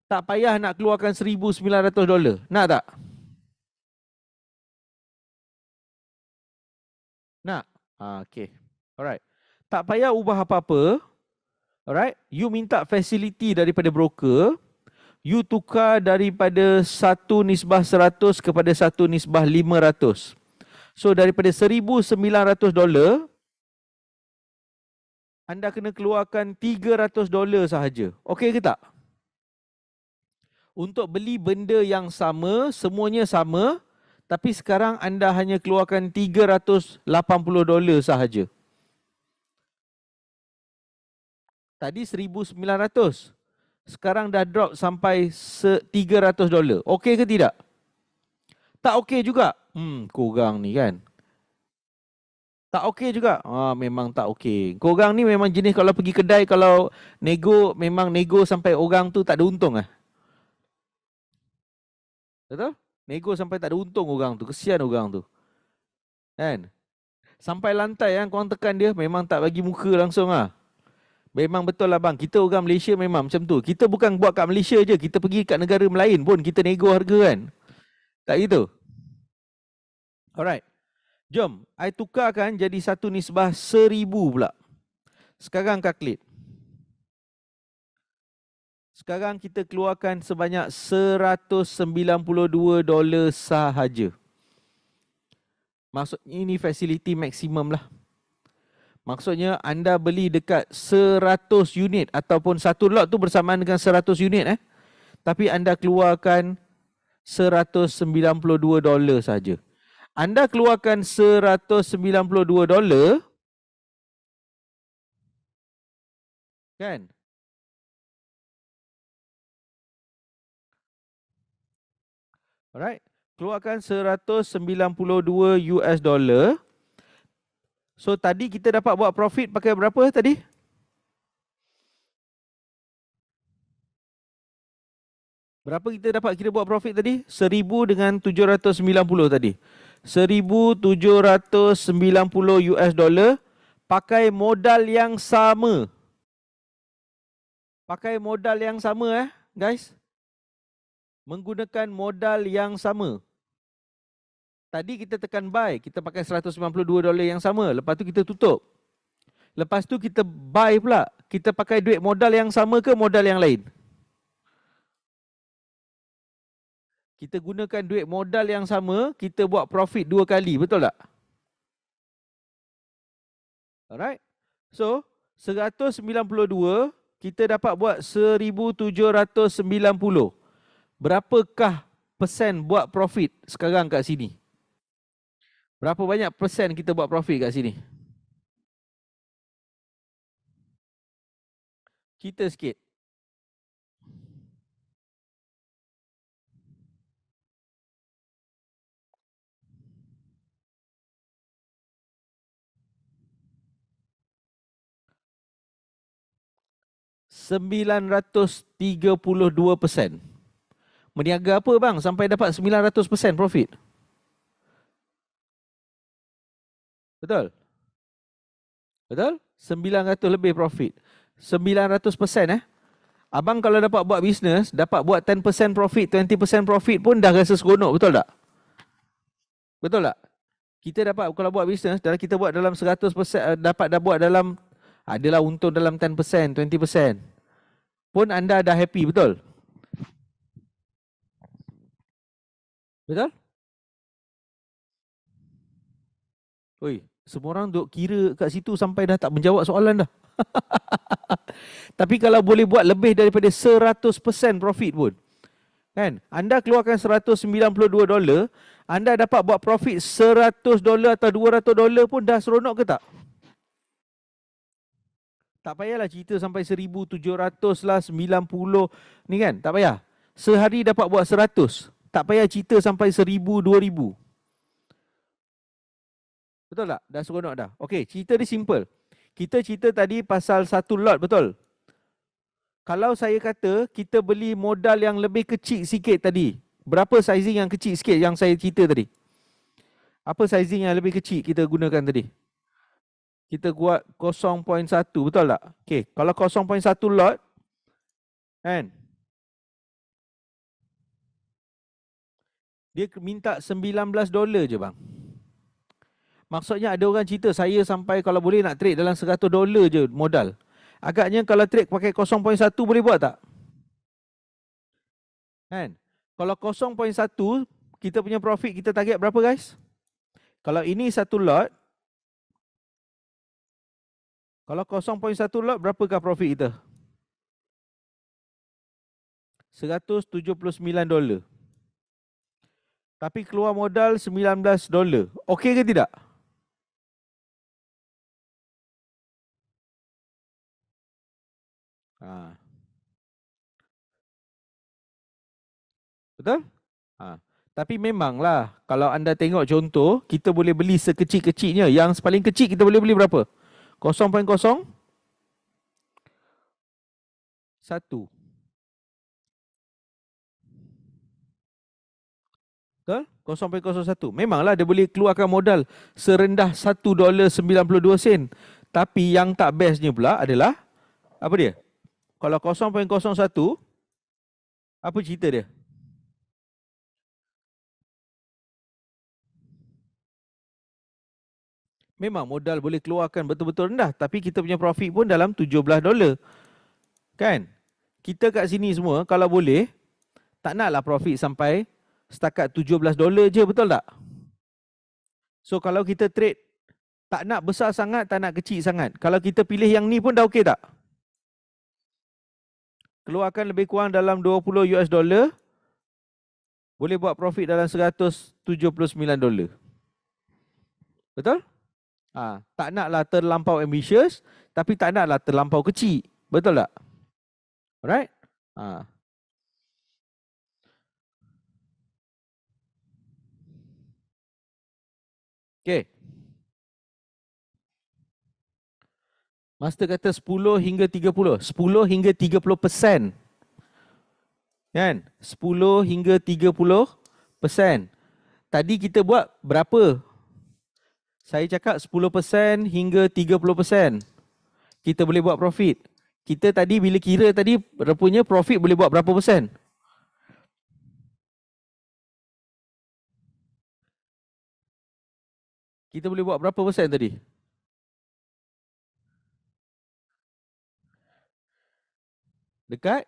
Tak payah nak keluarkan 1900 dolar. Nak tak? Nak. Ah, okey. Alright. Tak payah ubah apa-apa. Alright. You minta facility daripada broker. You tukar daripada satu nisbah 100 kepada satu nisbah 500. So daripada 1900 dolar, anda kena keluarkan 300 dolar sahaja. Okey ke tak? Untuk beli benda yang sama, semuanya sama, tapi sekarang anda hanya keluarkan 380 dolar sahaja. Tadi 1900. Sekarang dah drop sampai 300 dolar. Okey ke tidak? Tak okey juga. Hmm, kurang ni kan tak okey juga. Ah memang tak okey. Kau orang ni memang jenis kalau pergi kedai kalau nego memang nego sampai orang tu tak ada untung ah. Betul? Nego sampai tak ada untung orang tu. Kesian orang tu. Kan? Sampai lantai yang ah, kau tekan dia memang tak bagi muka langsung ah. Memang betul lah bang. Kita orang Malaysia memang macam tu. Kita bukan buat kat Malaysia je. Kita pergi kat negara lain pun kita nego harga kan. Tak gitu. Alright. Jom, I tukarkan jadi satu nisbah seribu pula. Sekarang kaklit. Sekarang kita keluarkan sebanyak seratus sembilan puluh dua dolar sahaja. Maksud ini fasiliti maksimum lah. Maksudnya anda beli dekat seratus unit ataupun satu lot tu bersamaan dengan seratus unit eh. Tapi anda keluarkan seratus sembilan puluh dua dolar sahaja anda keluarkan 192 dolar kan alright keluarkan 192 US dollar so tadi kita dapat buat profit pakai berapa tadi Berapa kita dapat kira buat profit tadi? 1000 dengan 790 tadi. 1790 US dollar pakai modal yang sama. Pakai modal yang sama eh, guys. Menggunakan modal yang sama. Tadi kita tekan buy, kita pakai 192 dolar yang sama, lepas tu kita tutup. Lepas tu kita buy pula. Kita pakai duit modal yang sama ke modal yang lain? kita gunakan duit modal yang sama, kita buat profit dua kali, betul tak? Alright. So, 192 kita dapat buat 1790. Berapakah persen buat profit sekarang kat sini? Berapa banyak persen kita buat profit kat sini? Kita sikit. 932%. Meniaga apa bang sampai dapat 900% profit? Betul? Betul? 900 lebih profit. 900% eh. Abang kalau dapat buat bisnes, dapat buat 10% profit, 20% profit pun dah rasa seronok, betul tak? Betul tak? Kita dapat kalau buat bisnes, dalam kita buat dalam 100% eh, dapat dah buat dalam adalah ah, untung dalam 10%, pun anda dah happy betul? Betul? Oi, semua orang duk kira kat situ sampai dah tak menjawab soalan dah. (laughs) Tapi kalau boleh buat lebih daripada 100% profit pun. Kan? Anda keluarkan 192 dolar, anda dapat buat profit 100 dolar atau 200 dolar pun dah seronok ke tak? Tak payahlah cerita sampai 1,700 lah, 90 ni kan? Tak payah. Sehari dapat buat 100. Tak payah cerita sampai 1,000, 2,000. Betul tak? Dah seronok dah. Okey, cerita dia simple. Kita cerita tadi pasal satu lot, betul? Kalau saya kata kita beli modal yang lebih kecil sikit tadi. Berapa sizing yang kecil sikit yang saya cerita tadi? Apa sizing yang lebih kecil kita gunakan tadi? kita buat 0.1 betul tak? Okey, kalau 0.1 lot kan? Dia minta 19 dolar je bang. Maksudnya ada orang cerita saya sampai kalau boleh nak trade dalam 100 dolar je modal. Agaknya kalau trade pakai 0.1 boleh buat tak? Kan? Kalau 0.1 kita punya profit kita target berapa guys? Kalau ini satu lot kalau 0.1 lot, berapakah profit kita? 179 dolar. Tapi keluar modal 19 dolar. Okey ke tidak? Ha. Betul? Ha. Tapi memanglah kalau anda tengok contoh, kita boleh beli sekecil-kecilnya. Yang paling kecil kita boleh beli berapa? Berapa? 0.0 1 0.01 memanglah dia boleh keluarkan modal serendah 1 dolar 92 sen tapi yang tak bestnya pula adalah apa dia kalau 0.01 apa cerita dia memang modal boleh keluarkan betul-betul rendah tapi kita punya profit pun dalam 17 dolar. Kan? Kita kat sini semua kalau boleh tak naklah profit sampai setakat 17 dolar je betul tak? So kalau kita trade tak nak besar sangat, tak nak kecil sangat. Kalau kita pilih yang ni pun dah okey tak? Keluarkan lebih kurang dalam 20 US dollar boleh buat profit dalam 179 dolar. Betul? Ha, tak naklah terlampau ambitious, tapi tak naklah terlampau kecil. Betul tak? Alright? Ha. Okay. Master kata 10 hingga 30. 10 hingga 30 persen. Kan? 10 hingga 30 persen. Tadi kita buat berapa saya cakap 10% hingga 30% kita boleh buat profit. Kita tadi bila kira tadi rupanya profit boleh buat berapa persen? Kita boleh buat berapa persen tadi? Dekat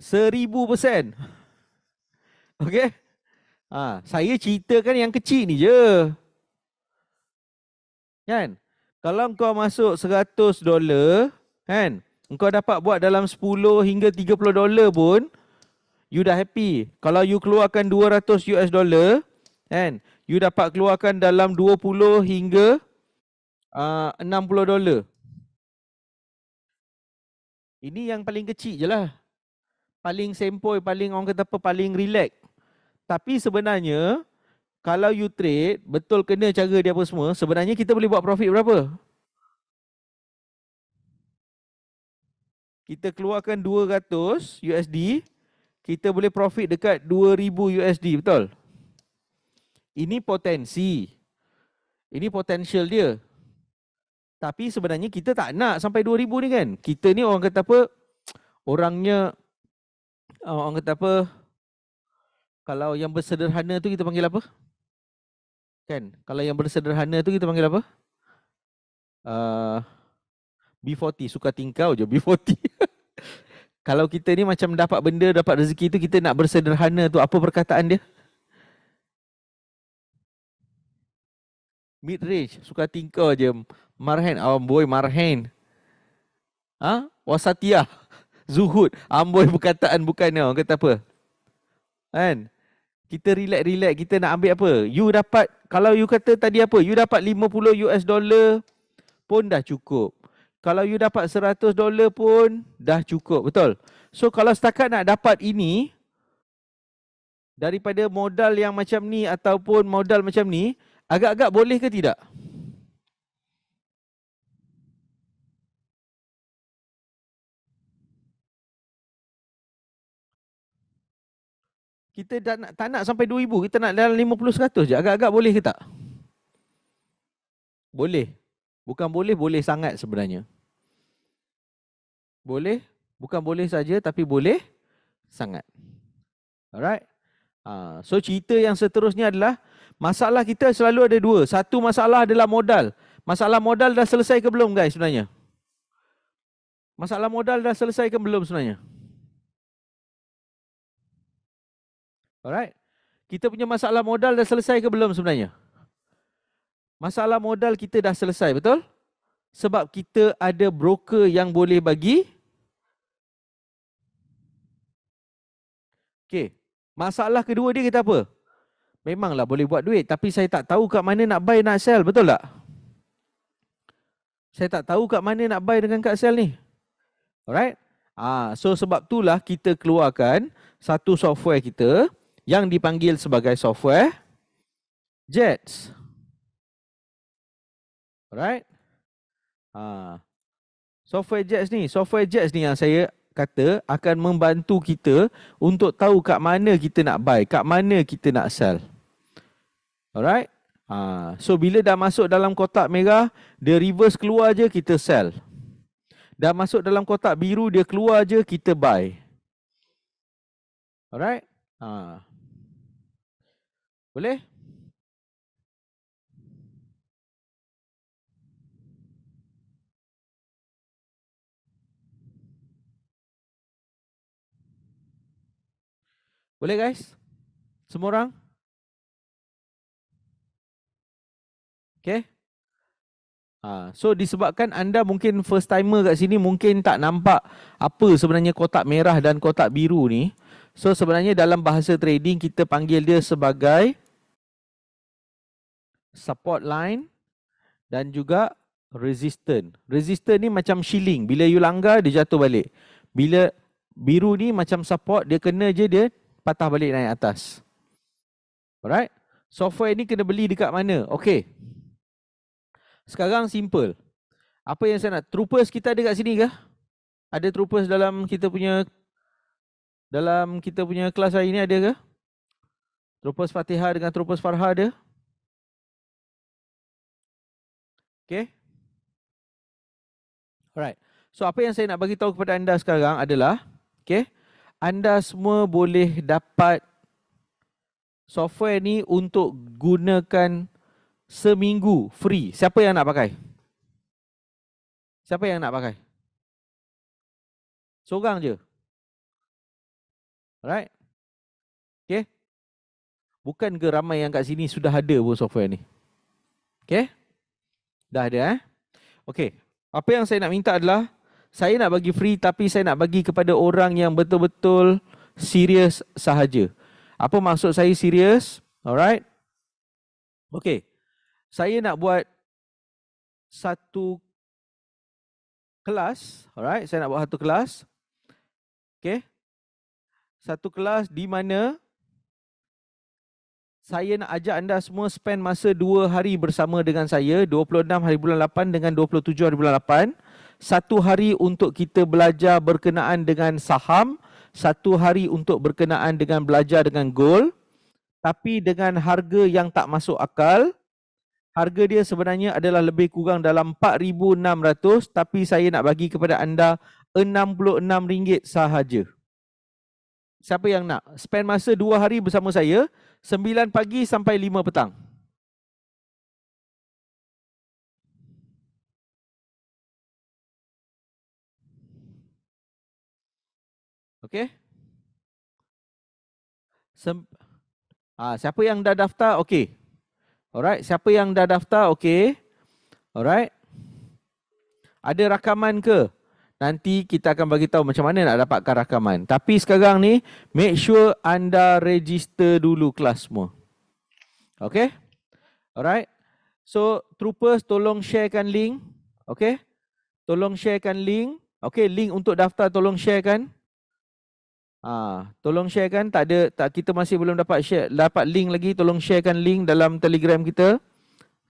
seribu persen. (laughs) Okay. Ha, saya ceritakan yang kecil ni je. Kan? Kalau kau masuk 100 dolar, kan? Engkau dapat buat dalam 10 hingga 30 dolar pun, you dah happy. Kalau you keluarkan 200 US dollar, kan? You dapat keluarkan dalam 20 hingga ah, uh, 60 dolar. Ini yang paling kecil je lah. Paling sempoi, paling orang kata apa, paling relax. Tapi sebenarnya, kalau you trade betul kena cara dia apa semua sebenarnya kita boleh buat profit berapa kita keluarkan 200 USD kita boleh profit dekat 2000 USD betul ini potensi ini potential dia tapi sebenarnya kita tak nak sampai 2000 ni kan kita ni orang kata apa orangnya uh, orang kata apa kalau yang bersederhana tu kita panggil apa Kan? Kalau yang bersederhana tu kita panggil apa? Uh, eh, B40. Suka tingkau je B40. (laughs) Kalau kita ni macam dapat benda, dapat rezeki tu, kita nak bersederhana tu. Apa perkataan dia? Mid-range. Suka tingkau je. Marhen. Awam boy, marhen. Ha? Wasatiyah. (laughs) Zuhud. Amboi perkataan bukan ni. orang Kata apa? Kan? kita relax-relax kita nak ambil apa you dapat kalau you kata tadi apa you dapat 50 US dollar pun dah cukup kalau you dapat 100 dollar pun dah cukup betul so kalau setakat nak dapat ini daripada modal yang macam ni ataupun modal macam ni agak-agak boleh ke tidak kita dah nak, tak nak sampai 2000 kita nak dalam 50 100 je agak-agak boleh ke tak boleh bukan boleh boleh sangat sebenarnya boleh bukan boleh saja tapi boleh sangat alright ah, so cerita yang seterusnya adalah masalah kita selalu ada dua satu masalah adalah modal masalah modal dah selesai ke belum guys sebenarnya masalah modal dah selesai ke belum sebenarnya Alright. Kita punya masalah modal dah selesai ke belum sebenarnya? Masalah modal kita dah selesai, betul? Sebab kita ada broker yang boleh bagi. Okay. Masalah kedua dia kita apa? Memanglah boleh buat duit. Tapi saya tak tahu kat mana nak buy, nak sell. Betul tak? Saya tak tahu kat mana nak buy dengan kat sell ni. Alright. Ah, so sebab itulah kita keluarkan satu software kita yang dipanggil sebagai software JETS. Alright. Ha. Software JETS ni, software JETS ni yang saya kata akan membantu kita untuk tahu kat mana kita nak buy, kat mana kita nak sell. Alright. Ha. So, bila dah masuk dalam kotak merah, dia reverse keluar je, kita sell. Dah masuk dalam kotak biru, dia keluar je, kita buy. Alright. Ha. Boleh? Boleh guys? Semua orang? Okay. Ha, so disebabkan anda mungkin first timer kat sini mungkin tak nampak apa sebenarnya kotak merah dan kotak biru ni. So sebenarnya dalam bahasa trading kita panggil dia sebagai support line dan juga resistance. Resistance ni macam shilling. Bila you langgar, dia jatuh balik. Bila biru ni macam support, dia kena je dia patah balik naik atas. Alright? Software ni kena beli dekat mana? Okey. Sekarang simple. Apa yang saya nak? Troopers kita ada kat sini ke? Ada troopers dalam kita punya dalam kita punya kelas hari ni ada ke? Troopers Fatihah dengan Troopers Farha ada? Okay. Alright. So apa yang saya nak bagi tahu kepada anda sekarang adalah, okay, anda semua boleh dapat software ni untuk gunakan seminggu free. Siapa yang nak pakai? Siapa yang nak pakai? Seorang je. Alright. Okay. Bukan ke ramai yang kat sini sudah ada pun software ni. Okay. Dah ada eh. Okey. Apa yang saya nak minta adalah saya nak bagi free tapi saya nak bagi kepada orang yang betul-betul serius sahaja. Apa maksud saya serius? Alright. Okey. Saya nak buat satu kelas. Alright, saya nak buat satu kelas. Okey. Satu kelas di mana saya nak ajak anda semua spend masa 2 hari bersama dengan saya 26 hari bulan 8 dengan 27 hari bulan 8 satu hari untuk kita belajar berkenaan dengan saham satu hari untuk berkenaan dengan belajar dengan gold tapi dengan harga yang tak masuk akal harga dia sebenarnya adalah lebih kurang dalam 4600 tapi saya nak bagi kepada anda RM66 sahaja siapa yang nak spend masa 2 hari bersama saya 9 pagi sampai 5 petang. Okey. Sem- ah, siapa yang dah daftar? Okey. Alright, siapa yang dah daftar? Okey. Alright. Ada rakaman ke? nanti kita akan bagi tahu macam mana nak dapatkan rakaman. Tapi sekarang ni make sure anda register dulu kelas semua. Okay? Alright. So troopers tolong sharekan link. Okay? Tolong sharekan link. Okay, link untuk daftar tolong sharekan. Ah, ha, tolong sharekan. Tak ada tak kita masih belum dapat share dapat link lagi. Tolong sharekan link dalam Telegram kita.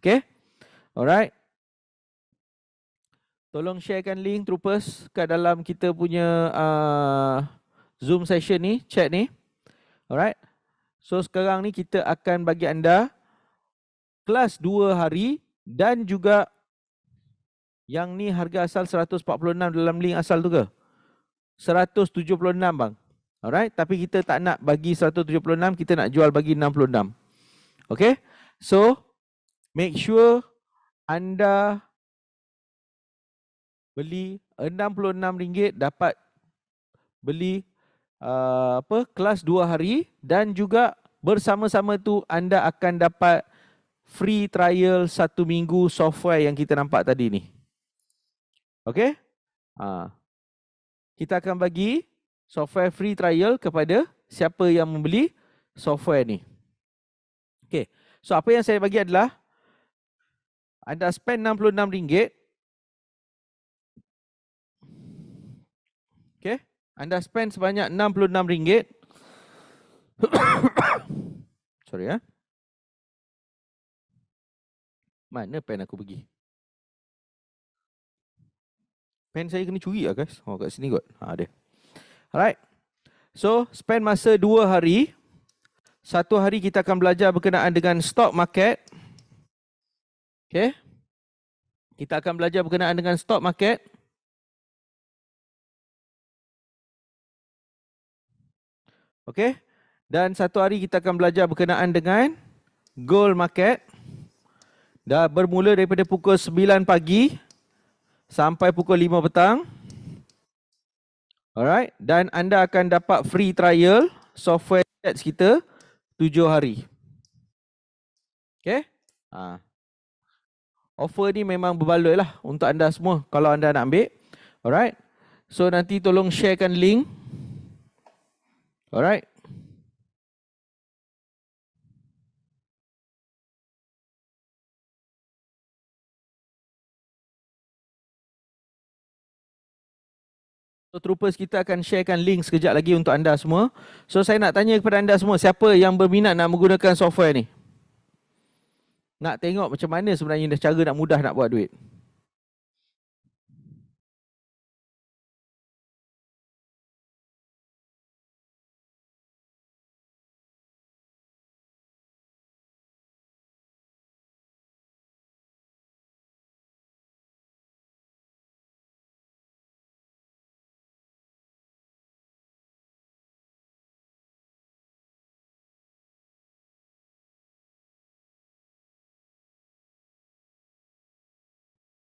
Okay? Alright. Tolong sharekan link Troopers kat dalam kita punya uh, Zoom session ni, chat ni. Alright. So sekarang ni kita akan bagi anda kelas 2 hari dan juga yang ni harga asal 146 dalam link asal tu ke? 176 bang. Alright, tapi kita tak nak bagi 176, kita nak jual bagi 66. Okay, so make sure anda beli RM66 dapat beli uh, apa kelas 2 hari dan juga bersama-sama tu anda akan dapat free trial 1 minggu software yang kita nampak tadi ni. Okey? Ha. Kita akan bagi software free trial kepada siapa yang membeli software ni. Okey. So apa yang saya bagi adalah anda spend RM66 Anda spend sebanyak RM66. (coughs) Sorry ya. Mana pen aku pergi? Pen saya kena curi lah guys. Oh kat sini kot. Ha ada. Alright. So spend masa dua hari. Satu hari kita akan belajar berkenaan dengan stock market. Okay. Kita akan belajar berkenaan dengan stock market. Okey. Dan satu hari kita akan belajar berkenaan dengan gold market. Dah bermula daripada pukul 9 pagi sampai pukul 5 petang. Alright. Dan anda akan dapat free trial software chats kita 7 hari. Okey. Ha. Offer ni memang berbaloi lah untuk anda semua kalau anda nak ambil. Alright. So nanti tolong sharekan link Alright, right. troopers kita akan sharekan link sekejap lagi untuk anda semua. So saya nak tanya kepada anda semua, siapa yang berminat nak menggunakan software ni? Nak tengok macam mana sebenarnya cara nak mudah nak buat duit?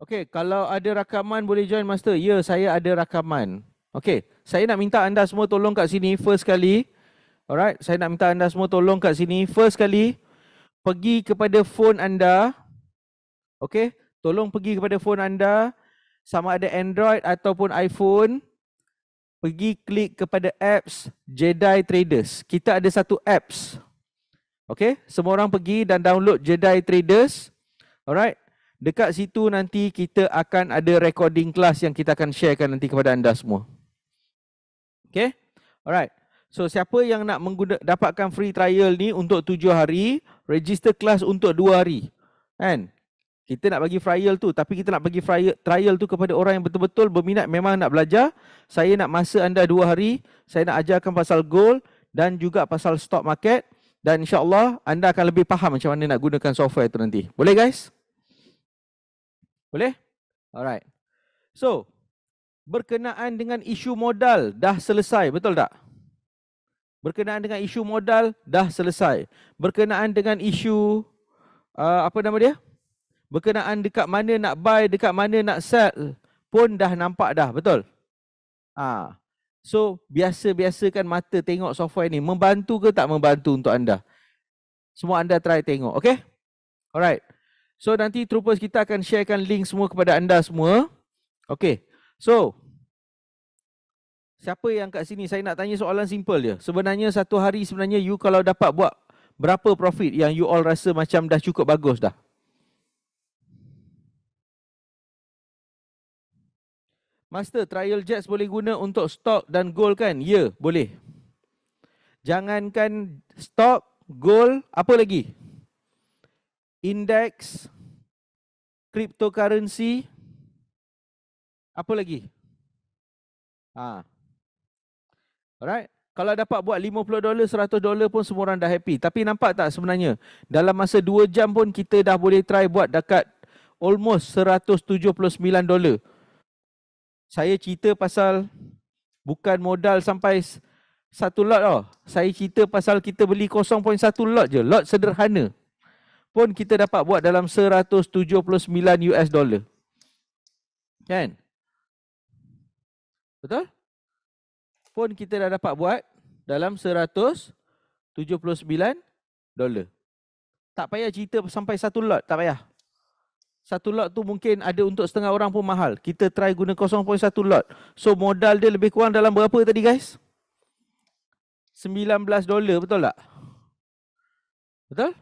Okey, kalau ada rakaman boleh join master. Ya, saya ada rakaman. Okey, saya nak minta anda semua tolong kat sini first kali. Alright, saya nak minta anda semua tolong kat sini first kali. Pergi kepada phone anda. Okey, tolong pergi kepada phone anda sama ada Android ataupun iPhone. Pergi klik kepada apps Jedi Traders. Kita ada satu apps. Okey, semua orang pergi dan download Jedi Traders. Alright. Dekat situ nanti kita akan ada recording kelas yang kita akan sharekan nanti kepada anda semua. Okay. Alright. So siapa yang nak mengguna, dapatkan free trial ni untuk tujuh hari, register kelas untuk dua hari. Kan? Kita nak bagi trial tu, tapi kita nak bagi trial tu kepada orang yang betul-betul berminat memang nak belajar. Saya nak masa anda dua hari, saya nak ajarkan pasal goal dan juga pasal stock market. Dan insyaAllah anda akan lebih faham macam mana nak gunakan software tu nanti. Boleh guys? Boleh? Alright. So, berkenaan dengan isu modal dah selesai, betul tak? Berkenaan dengan isu modal dah selesai. Berkenaan dengan isu uh, apa nama dia? Berkenaan dekat mana nak buy, dekat mana nak sell pun dah nampak dah, betul? Ah. So, biasa-biasakan mata tengok software ni. Membantu ke tak membantu untuk anda? Semua anda try tengok, okay? Alright. So nanti troopers kita akan sharekan link semua kepada anda semua. Okay. So. Siapa yang kat sini? Saya nak tanya soalan simple je. Sebenarnya satu hari sebenarnya you kalau dapat buat berapa profit yang you all rasa macam dah cukup bagus dah? Master, trial jets boleh guna untuk stock dan gold kan? Ya, boleh. Jangankan stock, gold, apa lagi? Apa lagi? indeks, cryptocurrency, apa lagi? Ha. Alright. Kalau dapat buat 50 dolar, 100 dolar pun semua orang dah happy. Tapi nampak tak sebenarnya? Dalam masa 2 jam pun kita dah boleh try buat dekat almost 179 dolar. Saya cerita pasal bukan modal sampai satu lot tau. Saya cerita pasal kita beli 0.1 lot je. Lot sederhana pun kita dapat buat dalam 179 US dollar. Kan? Betul? Pun kita dah dapat buat dalam 179 dollar. Tak payah cerita sampai satu lot, tak payah. Satu lot tu mungkin ada untuk setengah orang pun mahal. Kita try guna 0.1 lot. So modal dia lebih kurang dalam berapa tadi guys? 19 dollar betul tak? Betul?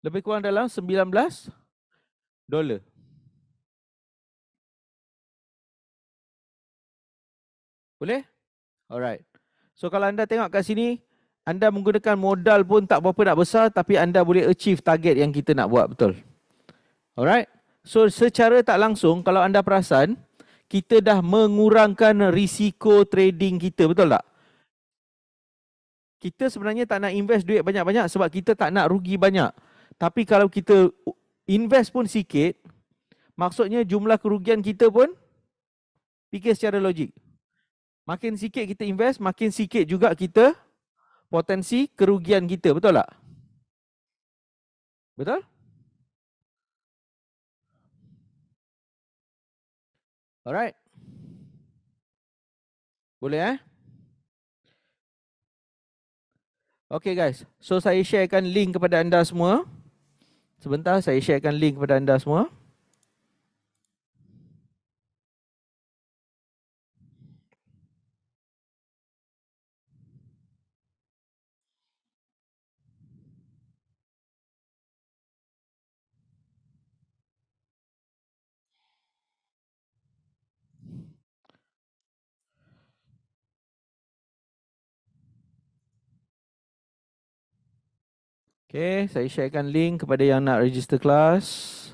lebih kurang dalam 19 dolar. Boleh? Alright. So kalau anda tengok kat sini, anda menggunakan modal pun tak berapa nak besar tapi anda boleh achieve target yang kita nak buat betul. Alright. So secara tak langsung kalau anda perasan, kita dah mengurangkan risiko trading kita, betul tak? Kita sebenarnya tak nak invest duit banyak-banyak sebab kita tak nak rugi banyak tapi kalau kita invest pun sikit, maksudnya jumlah kerugian kita pun fikir secara logik. Makin sikit kita invest, makin sikit juga kita potensi kerugian kita, betul tak? Betul? Alright. Boleh eh? Okay guys, so saya sharekan link kepada anda semua. Sebentar saya sharekan link kepada anda semua. Okay, saya sharekan link kepada yang nak register kelas.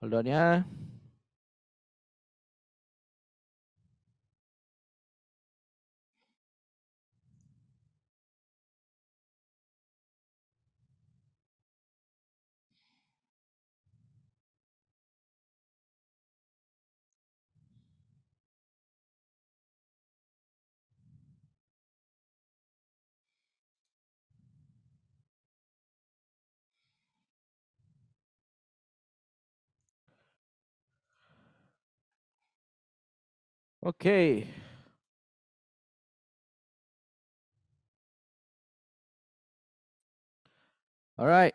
Hold on ya. Yeah. Okay. Alright.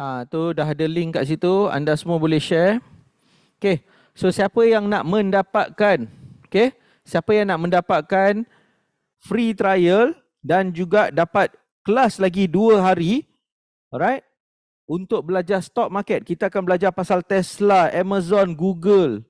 Ah ha, tu dah ada link kat situ, anda semua boleh share. Okay. So siapa yang nak mendapatkan, okay? Siapa yang nak mendapatkan free trial dan juga dapat kelas lagi 2 hari. Alright? Untuk belajar stock market, kita akan belajar pasal Tesla, Amazon, Google.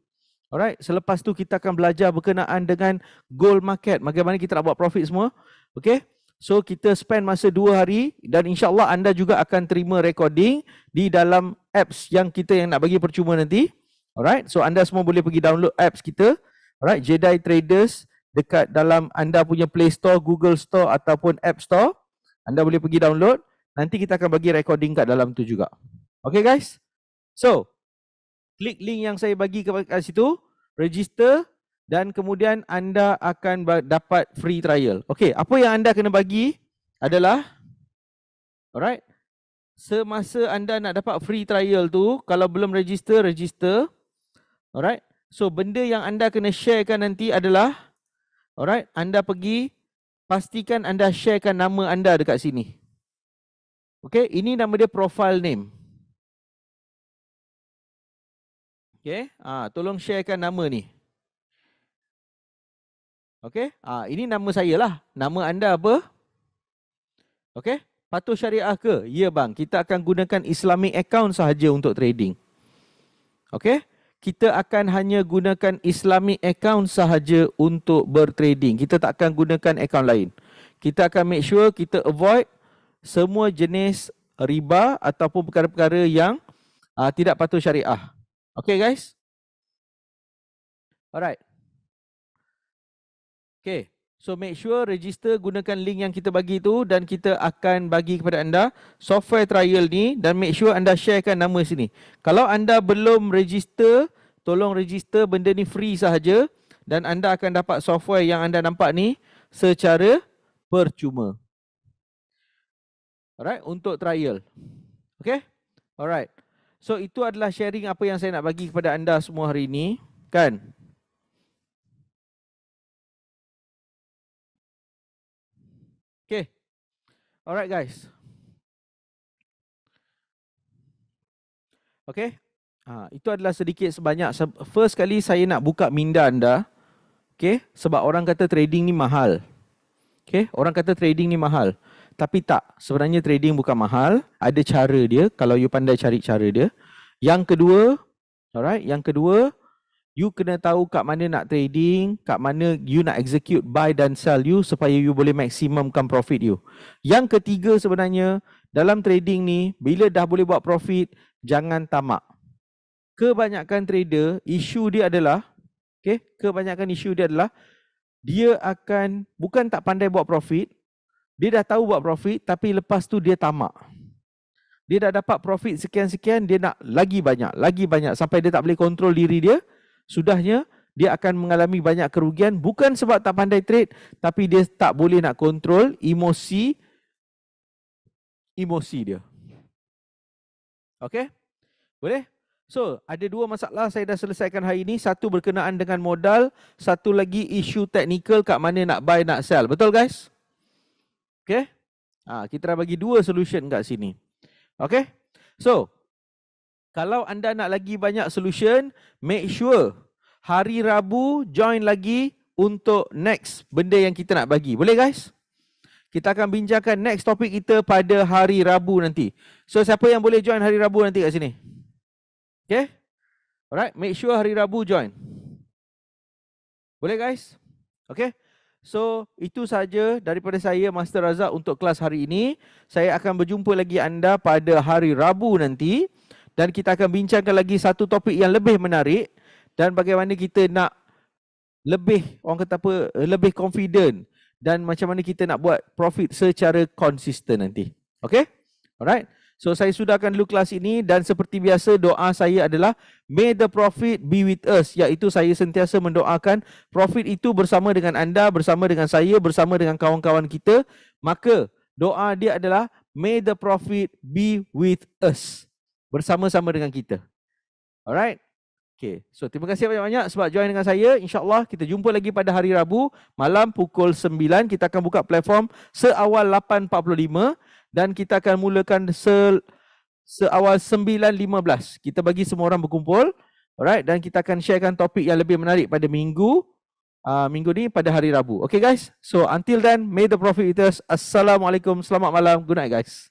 Alright, selepas tu kita akan belajar berkenaan dengan gold market. Bagaimana kita nak buat profit semua. Okay, so kita spend masa dua hari dan insyaAllah anda juga akan terima recording di dalam apps yang kita yang nak bagi percuma nanti. Alright, so anda semua boleh pergi download apps kita. Alright, Jedi Traders dekat dalam anda punya Play Store, Google Store ataupun App Store. Anda boleh pergi download. Nanti kita akan bagi recording kat dalam tu juga. Okay guys, so klik link yang saya bagi ke situ, register dan kemudian anda akan dapat free trial. Okey, apa yang anda kena bagi adalah alright. Semasa anda nak dapat free trial tu, kalau belum register, register. Alright. So benda yang anda kena sharekan nanti adalah alright, anda pergi pastikan anda sharekan nama anda dekat sini. Okey, ini nama dia profile name. Okay. Ha, ah, tolong sharekan nama ni. Okay. Ha, ah, ini nama saya lah. Nama anda apa? Okay. Patuh syariah ke? Ya bang. Kita akan gunakan Islamic account sahaja untuk trading. Okay. Kita akan hanya gunakan Islamic account sahaja untuk bertrading. Kita tak akan gunakan account lain. Kita akan make sure kita avoid semua jenis riba ataupun perkara-perkara yang uh, tidak patuh syariah. Okay guys. Alright. Okay. So make sure register gunakan link yang kita bagi tu dan kita akan bagi kepada anda software trial ni dan make sure anda sharekan nama sini. Kalau anda belum register, tolong register benda ni free sahaja dan anda akan dapat software yang anda nampak ni secara percuma. Alright, untuk trial. Okay? Alright. So itu adalah sharing apa yang saya nak bagi kepada anda semua hari ini, kan? Okay. Alright guys. Okay. Ha, itu adalah sedikit sebanyak. First kali saya nak buka minda anda. Okay. Sebab orang kata trading ni mahal. Okay. Orang kata trading ni mahal. Tapi tak, sebenarnya trading bukan mahal. Ada cara dia, kalau you pandai cari cara dia. Yang kedua, alright, yang kedua, you kena tahu kat mana nak trading, kat mana you nak execute buy dan sell you supaya you boleh maksimumkan profit you. Yang ketiga sebenarnya, dalam trading ni, bila dah boleh buat profit, jangan tamak. Kebanyakan trader, isu dia adalah, okay, kebanyakan isu dia adalah, dia akan bukan tak pandai buat profit, dia dah tahu buat profit tapi lepas tu dia tamak. Dia dah dapat profit sekian-sekian, dia nak lagi banyak, lagi banyak sampai dia tak boleh kontrol diri dia. Sudahnya dia akan mengalami banyak kerugian bukan sebab tak pandai trade tapi dia tak boleh nak kontrol emosi emosi dia. Okey? Boleh? So, ada dua masalah saya dah selesaikan hari ini. Satu berkenaan dengan modal, satu lagi isu teknikal kat mana nak buy, nak sell. Betul guys? Okay. Ha, kita dah bagi dua solution kat sini. Okay. So, kalau anda nak lagi banyak solution, make sure hari Rabu join lagi untuk next benda yang kita nak bagi. Boleh guys? Kita akan bincangkan next topik kita pada hari Rabu nanti. So, siapa yang boleh join hari Rabu nanti kat sini? Okay. Alright, make sure hari Rabu join. Boleh guys? Okay. So, itu saja daripada saya Master Razak untuk kelas hari ini. Saya akan berjumpa lagi anda pada hari Rabu nanti dan kita akan bincangkan lagi satu topik yang lebih menarik dan bagaimana kita nak lebih orang kata apa eh, lebih confident dan macam mana kita nak buat profit secara konsisten nanti. Okay? Alright. So saya sudahkan dulu kelas ini dan seperti biasa doa saya adalah may the prophet be with us iaitu saya sentiasa mendoakan prophet itu bersama dengan anda bersama dengan saya bersama dengan kawan-kawan kita maka doa dia adalah may the prophet be with us bersama-sama dengan kita. Alright. Okay. So terima kasih banyak-banyak sebab join dengan saya. InsyaAllah kita jumpa lagi pada hari Rabu malam pukul 9. Kita akan buka platform seawal 8.45 dan kita akan mulakan se seawal 9.15. Kita bagi semua orang berkumpul. Alright dan kita akan sharekan topik yang lebih menarik pada minggu uh, minggu ni pada hari Rabu. Okay guys. So until then may the profit with us. Assalamualaikum. Selamat malam. Good night guys.